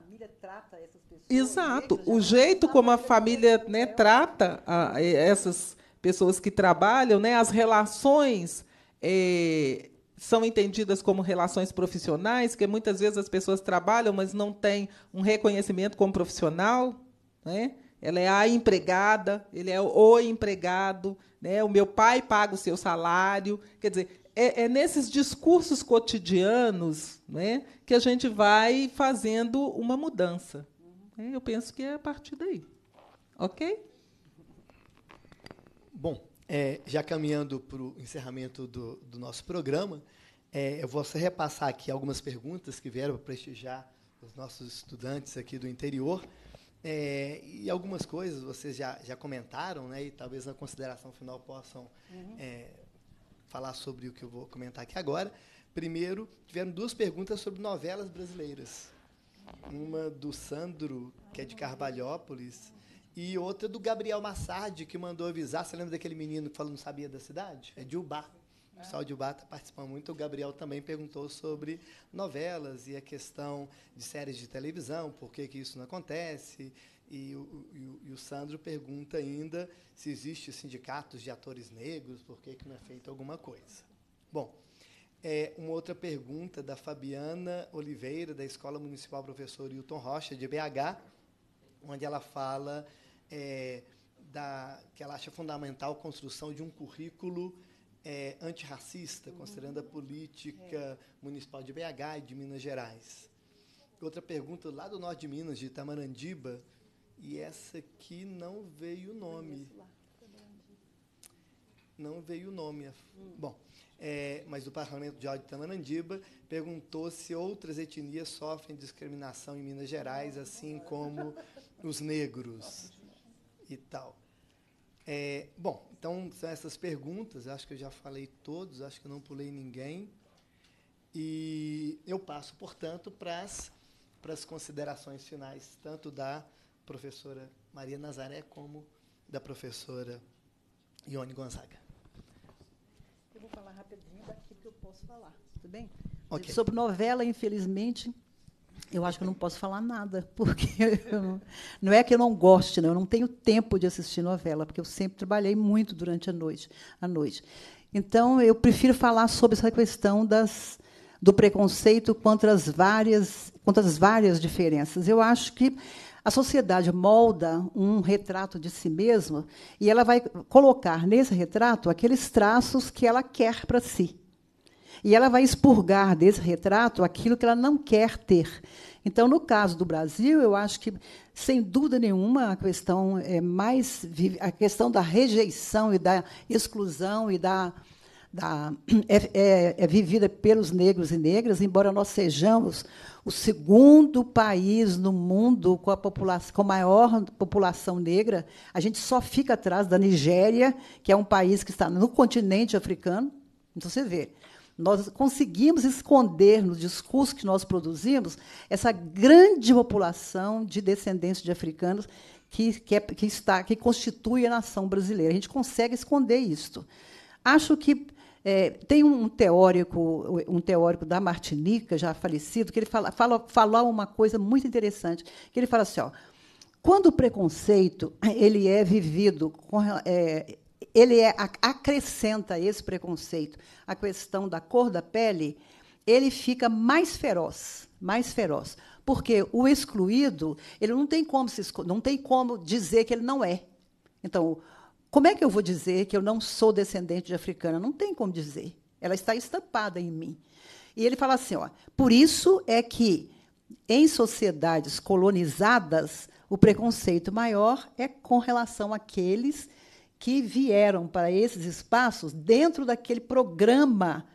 família trata essas pessoas. Exato. O jeito como a família né, trata a, essas pessoas que trabalham, né, as relações é, são entendidas como relações profissionais, que muitas vezes as pessoas trabalham, mas não têm um reconhecimento como profissional. Né? Ela é a empregada, ele é o empregado, né? o meu pai paga o seu salário. Quer dizer, é, é nesses discursos cotidianos né, que a gente vai fazendo uma mudança. Né, eu penso que é a partir daí. Ok? Bom, é, já caminhando para o encerramento do, do, nosso programa, é, eu vou repassar aqui algumas perguntas que vieram para prestigiar os nossos estudantes aqui do interior. É, e algumas coisas vocês já, já comentaram, né, e talvez na consideração final possam uhum. é, falar sobre o que eu vou comentar aqui agora. Primeiro, tiveram duas perguntas sobre novelas brasileiras. Uma do Sandro, que é de Carvalhópolis, e outra do Gabriel Massardi, que mandou avisar. Você lembra daquele menino que falou não sabia da cidade? É de Ubá. O pessoal de Ubá está participando muito. O Gabriel também perguntou sobre novelas e a questão de séries de televisão, por que, que isso não acontece, e o, e, o, e o, Sandro pergunta ainda se existe sindicatos de atores negros, por que, que não é feita alguma coisa. Bom, é, uma outra pergunta da Fabiana Oliveira, da Escola Municipal Professor Hilton Rocha, de BH, onde ela fala é, da, que ela acha fundamental a construção de um currículo é, antirracista, considerando a política é. municipal de BH e de Minas Gerais. Outra pergunta lá do norte de Minas, de Itamarandiba, e essa aqui não veio o nome. Não veio o nome. Hum. Bom, é, mas o parlamento de Alto Tanarandiba perguntou se outras etnias sofrem discriminação em Minas Gerais, assim como os negros e tal. É, bom, então são essas perguntas, acho que eu já falei todos, acho que eu não pulei ninguém. E eu passo, portanto, para as, para as considerações finais, tanto da professora Maria Nazaré como da professora Ione Gonzaga. Eu vou falar rapidinho daquilo que eu posso falar, tudo bem? Okay. Sobre novela, infelizmente, eu acho que eu não posso falar nada, porque não, não, é que eu não goste, não, eu não tenho tempo de assistir novela, porque eu sempre trabalhei muito durante a noite, a noite. Então, eu prefiro falar sobre essa questão das, do preconceito contra as várias, contra as várias diferenças. Eu acho que a sociedade molda um retrato de si mesma e ela vai colocar nesse retrato aqueles traços que ela quer para si. E ela vai expurgar desse retrato aquilo que ela não quer ter. Então, no caso do Brasil, eu acho que, sem dúvida nenhuma, a questão é mais a questão da rejeição e da exclusão e da da, é, é, é, vivida pelos negros e negras, embora nós sejamos o segundo país no mundo com a população, com maior população negra, a gente só fica atrás da Nigéria, que é um país que está no continente africano. Então você vê, nós conseguimos esconder no discurso que nós produzimos essa grande população de descendentes de africanos que, que, é, que está, que constitui a nação brasileira. A gente consegue esconder isto. Acho que é, tem um teórico, um teórico da Martinica, já falecido, que ele fala, fala, fala uma coisa muito interessante, que ele fala assim, ó, quando o preconceito ele é vivido, com, é, ele é, acrescenta a esse preconceito a questão da cor da pele, ele fica mais feroz, mais feroz, porque o excluído ele não tem como se, não tem como dizer que ele não é. Então como é que eu vou dizer que eu não sou descendente de africana? Não tem como dizer. Ela está estampada em mim. E ele fala assim: ó, por isso é que em sociedades colonizadas, o preconceito maior é com relação àqueles que vieram para esses espaços dentro daquele programa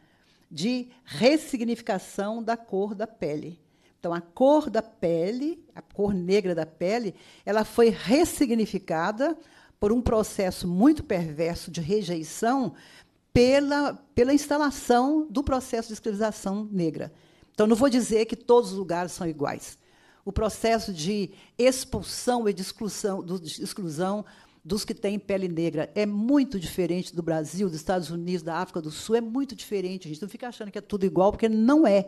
de ressignificação da cor da pele. Então, a cor da pele, a cor negra da pele, ela foi ressignificada por um processo muito perverso de rejeição pela, pela instalação do processo de escravização negra. Então, não vou dizer que todos os lugares são iguais. O processo de expulsão e de exclusão, do, de exclusão dos que têm pele negra é muito diferente do Brasil, dos Estados Unidos, da África do Sul, é muito diferente. A gente não fica achando que é tudo igual, porque não é.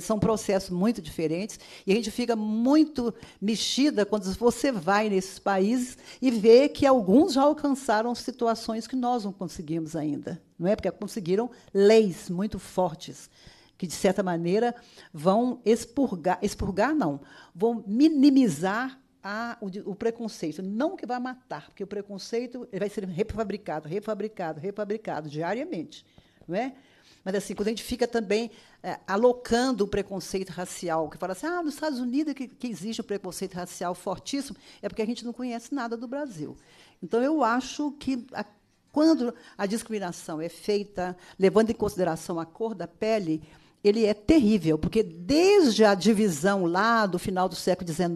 São processos muito diferentes e a gente fica muito mexida quando você vai nesses países e vê que alguns já alcançaram situações que nós não conseguimos ainda, não é? Porque conseguiram leis muito fortes que de certa maneira vão expurgar, expurgar não, vão minimizar a, o, o, preconceito, não que vai matar, porque o preconceito vai ser refabricado, refabricado, refabricado diariamente, não é? mas assim, quando a gente fica também é, alocando o preconceito racial, que fala assim, ah, nos Estados Unidos que, que existe o um preconceito racial fortíssimo, é porque a gente não conhece nada do Brasil. Então, eu acho que a, quando a discriminação é feita, levando em consideração a cor da pele, ele é terrível, porque desde a divisão lá do final do século XIX,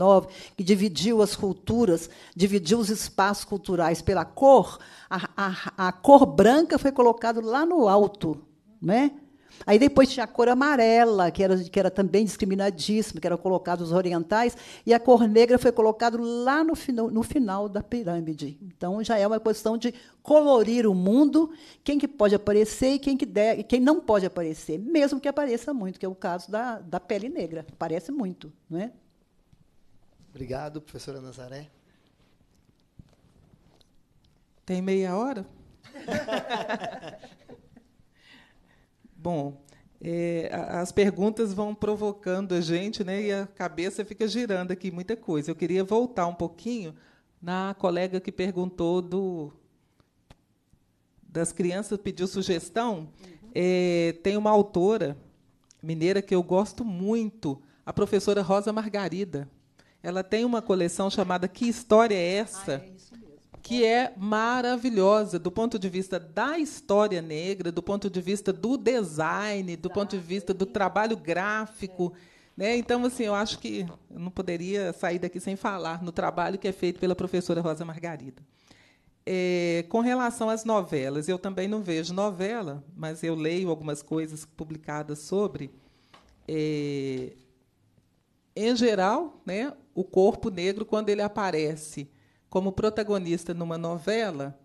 que dividiu as culturas, dividiu os espaços culturais pela cor, a, a, a cor branca foi colocada lá no alto né? Aí depois tinha a cor amarela, que era, que era também discriminadíssima, que era colocado os orientais, e a cor negra foi colocada lá no, final, no final da pirâmide. Então já é uma questão de colorir o mundo, quem que pode aparecer e quem, que der, quem não pode aparecer, mesmo que apareça muito, que é o caso da, da pele negra, aparece muito. Não é? Obrigado, professora Nazaré. Tem meia hora? Bom, é, as perguntas vão provocando a gente, né? E a cabeça fica girando aqui muita coisa. Eu queria voltar um pouquinho na colega que perguntou do das crianças pediu sugestão. Uhum. É, tem uma autora mineira que eu gosto muito, a professora Rosa Margarida. Ela tem uma coleção chamada Que História é essa? Ah, é que é maravilhosa do ponto de vista da história negra, do ponto de vista do design, do ponto de vista do trabalho gráfico. Né? Então, assim, eu acho que eu não poderia sair daqui sem falar no trabalho que é feito pela professora Rosa Margarida. É, com relação às novelas, eu também não vejo novela, mas eu leio algumas coisas publicadas sobre. É, em geral, né, o corpo negro, quando ele aparece como protagonista numa novela,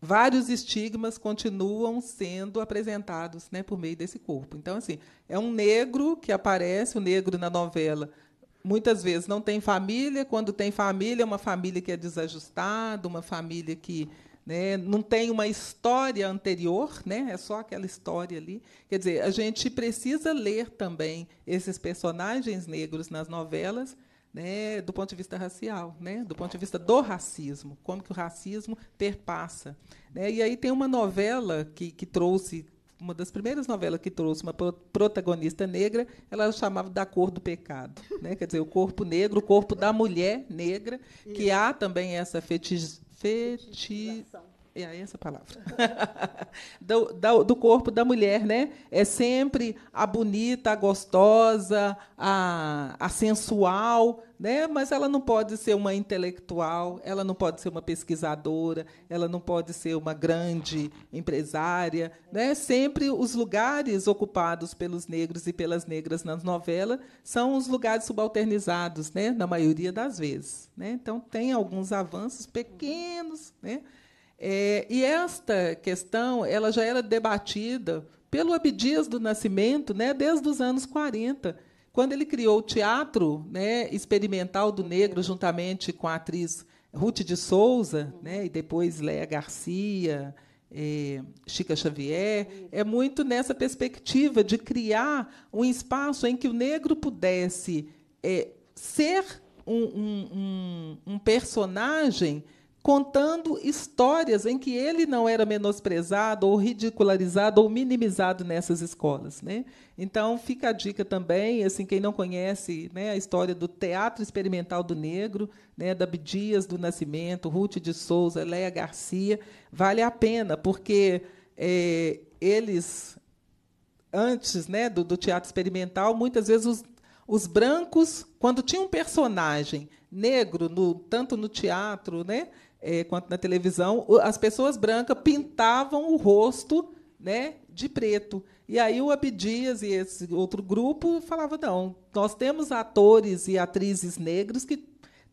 vários estigmas continuam sendo apresentados né, por meio desse corpo. Então, assim, é um negro que aparece, o negro na novela. Muitas vezes não tem família, quando tem família, é uma família que é desajustada, uma família que né, não tem uma história anterior, né, é só aquela história ali. Quer dizer, a gente precisa ler também esses personagens negros nas novelas né, do ponto de vista racial, né, do ponto de vista do racismo, como que o racismo perpassa. Né? E aí tem uma novela que, que trouxe, uma das primeiras novelas que trouxe uma protagonista negra, ela chamava da cor do pecado, né? quer dizer, o corpo negro, o corpo da mulher negra, que há também essa fetiche, e é, aí é essa palavra. do, do, do, corpo da mulher, né? É sempre a bonita, a gostosa, a, a sensual, né? Mas ela não pode ser uma intelectual, ela não pode ser uma pesquisadora, ela não pode ser uma grande empresária, né? Sempre os lugares ocupados pelos negros e pelas negras nas novelas são os lugares subalternizados, né? Na maioria das vezes, né? Então tem alguns avanços pequenos, né? É, e esta questão ela já era debatida pelo Abdias do Nascimento né, desde os anos 40, quando ele criou o Teatro né, Experimental do Negro, juntamente com a atriz Ruth de Souza, né, e depois Léa Garcia, é, Chica Xavier, é muito nessa perspectiva de criar um espaço em que o negro pudesse é, ser um, um, um, um personagem contando histórias em que ele não era menosprezado ou ridicularizado ou minimizado nessas escolas, né? Então fica a dica também, assim quem não conhece, né, a história do teatro experimental do negro, né, da Dias do Nascimento, Ruth de Souza, Leia Garcia, vale a pena porque é, eles antes, né, do, do teatro experimental, muitas vezes os, os brancos, quando tinha um personagem negro, no, tanto no teatro, né, é, quanto na televisão, as pessoas brancas pintavam o rosto né, de preto. E aí o Abdias e esse outro grupo falavam, não, nós temos atores e atrizes negros que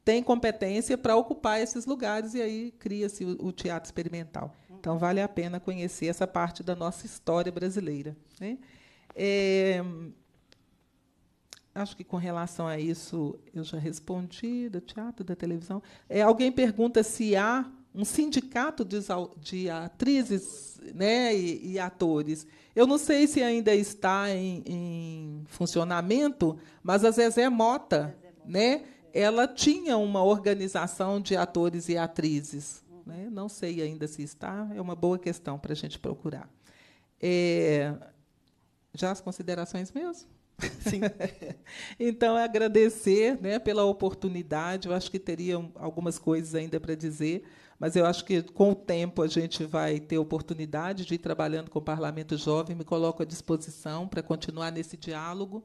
têm competência para ocupar esses lugares, e aí cria-se o teatro experimental. Então, vale a pena conhecer essa parte da nossa história brasileira. Né? É, Acho que com relação a isso eu já respondi, do teatro, da televisão. É, alguém pergunta se há um sindicato de, de atrizes né, e, e, atores. Eu não sei se ainda está em, em funcionamento, mas a Zezé Mota, Mota né, ela tinha uma organização de atores e atrizes. Né? Não sei ainda se está, é uma boa questão para a gente procurar. É, já as considerações mesmo? Sim. então, é agradecer né, pela oportunidade. Eu acho que teria algumas coisas ainda para dizer, mas eu acho que com o tempo a gente vai ter oportunidade de ir trabalhando com o Parlamento Jovem. Me coloco à disposição para continuar nesse diálogo,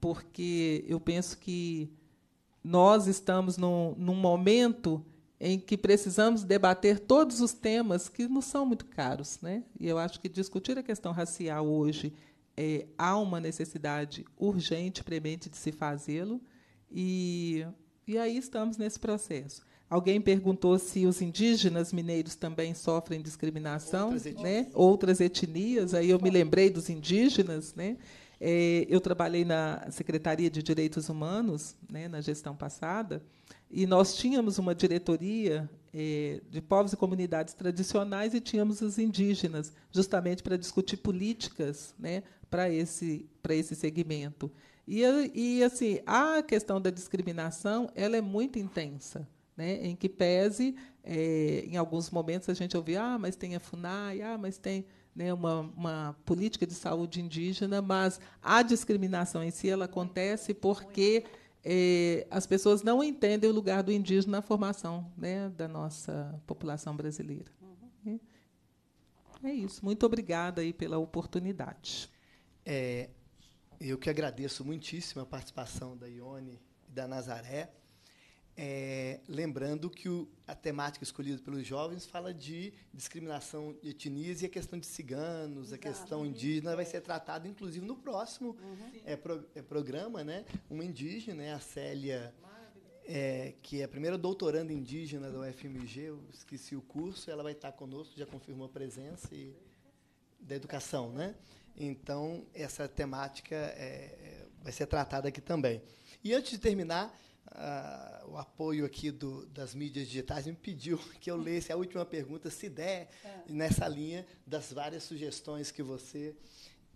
porque eu penso que nós estamos num, num momento em que precisamos debater todos os temas que nos são muito caros. Né? E eu acho que discutir a questão racial hoje é, há uma necessidade urgente, premente de se fazê-lo, e, e aí estamos nesse processo. Alguém perguntou se os indígenas mineiros também sofrem discriminação, outras né? etnias. né? Outras etnias. Aí eu me lembrei dos indígenas, né? É, eu trabalhei na Secretaria de Direitos Humanos, né, na gestão passada, e nós tínhamos uma diretoria é, de povos e comunidades tradicionais e tínhamos os indígenas, justamente para discutir políticas né, para esse, para esse segmento. E, e, assim, a questão da discriminação ela é muito intensa. Né, em que pese, é, em alguns momentos a gente ouve, ah, mas tem a FUNAI, ah, mas tem né, uma, uma, política de saúde indígena, mas a discriminação em si ela acontece porque é, as pessoas não entendem o lugar do indígena na formação né, da nossa população brasileira. Uhum. É, é isso. Muito obrigada aí pela oportunidade. É, eu que agradeço muitíssimo a participação da Ione e da Nazaré. É, lembrando que o, a temática escolhida pelos jovens fala de discriminação de etnias e a questão de ciganos, Exato. a questão indígena vai ser tratada, inclusive, no próximo uhum. é, pro, é, programa, né? Uma indígena, né? a Célia, é, que é a primeira doutoranda indígena da UFMG, eu esqueci o curso, ela vai estar conosco, já confirmou a presença e, da educação, né? Então, essa temática é, é, vai ser tratada aqui também. E antes de terminar, uh, o apoio aqui do, das mídias digitais me pediu que eu lesse a última pergunta, se der, é. nessa linha das várias sugestões que você,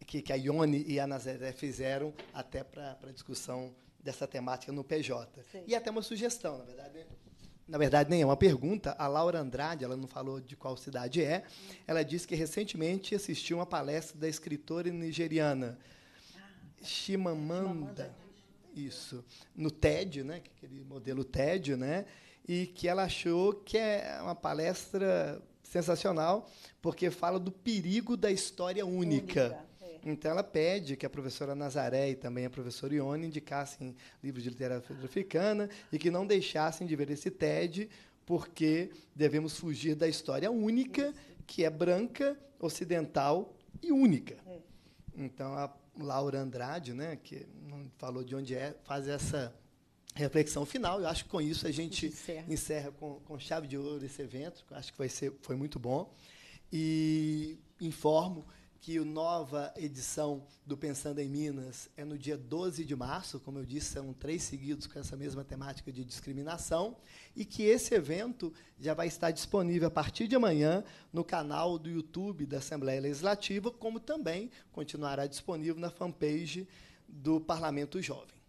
que, que a Ione e a Nazaré fizeram até para a discussão dessa temática no PJ. Sim. E até uma sugestão, na verdade, né? na verdade, nem é uma pergunta. A Laura Andrade, ela não falou de qual cidade é, ela disse que recentemente assistiu uma palestra da escritora nigeriana Chimamanda, isso, no TED, né, é aquele modelo TED, né, e que ela achou que é uma palestra sensacional, porque fala do perigo da história única. única. Então ela pede que a professora Nazaré e também a professora Ione indicassem livros de literatura africana e que não deixassem de ver esse TED, porque devemos fugir da história única, que é branca, ocidental e única. É. Então a Laura Andrade, né, que falou de onde é, faz essa reflexão final. Eu acho que com isso a gente encerra, encerra com, com, chave de ouro esse evento. Eu acho que vai ser, foi muito bom. E informo que a nova edição do Pensando em Minas é no dia 12 de março, como eu disse, são três seguidos com essa mesma temática de discriminação, e que esse evento já vai estar disponível a partir de amanhã no canal do YouTube da Assembleia Legislativa, como também continuará disponível na fanpage do Parlamento Jovem.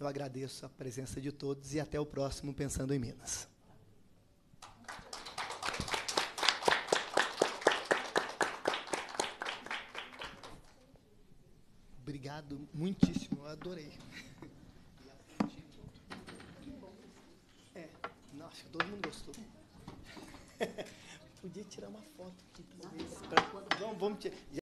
Eu agradeço a presença de todos e até o próximo Pensando em Minas. Obrigado, muitíssimo, eu adorei. É, nossa, todo mundo gostou. Podia tirar uma foto aqui, talvez. Pra, vamos, vamos tirar.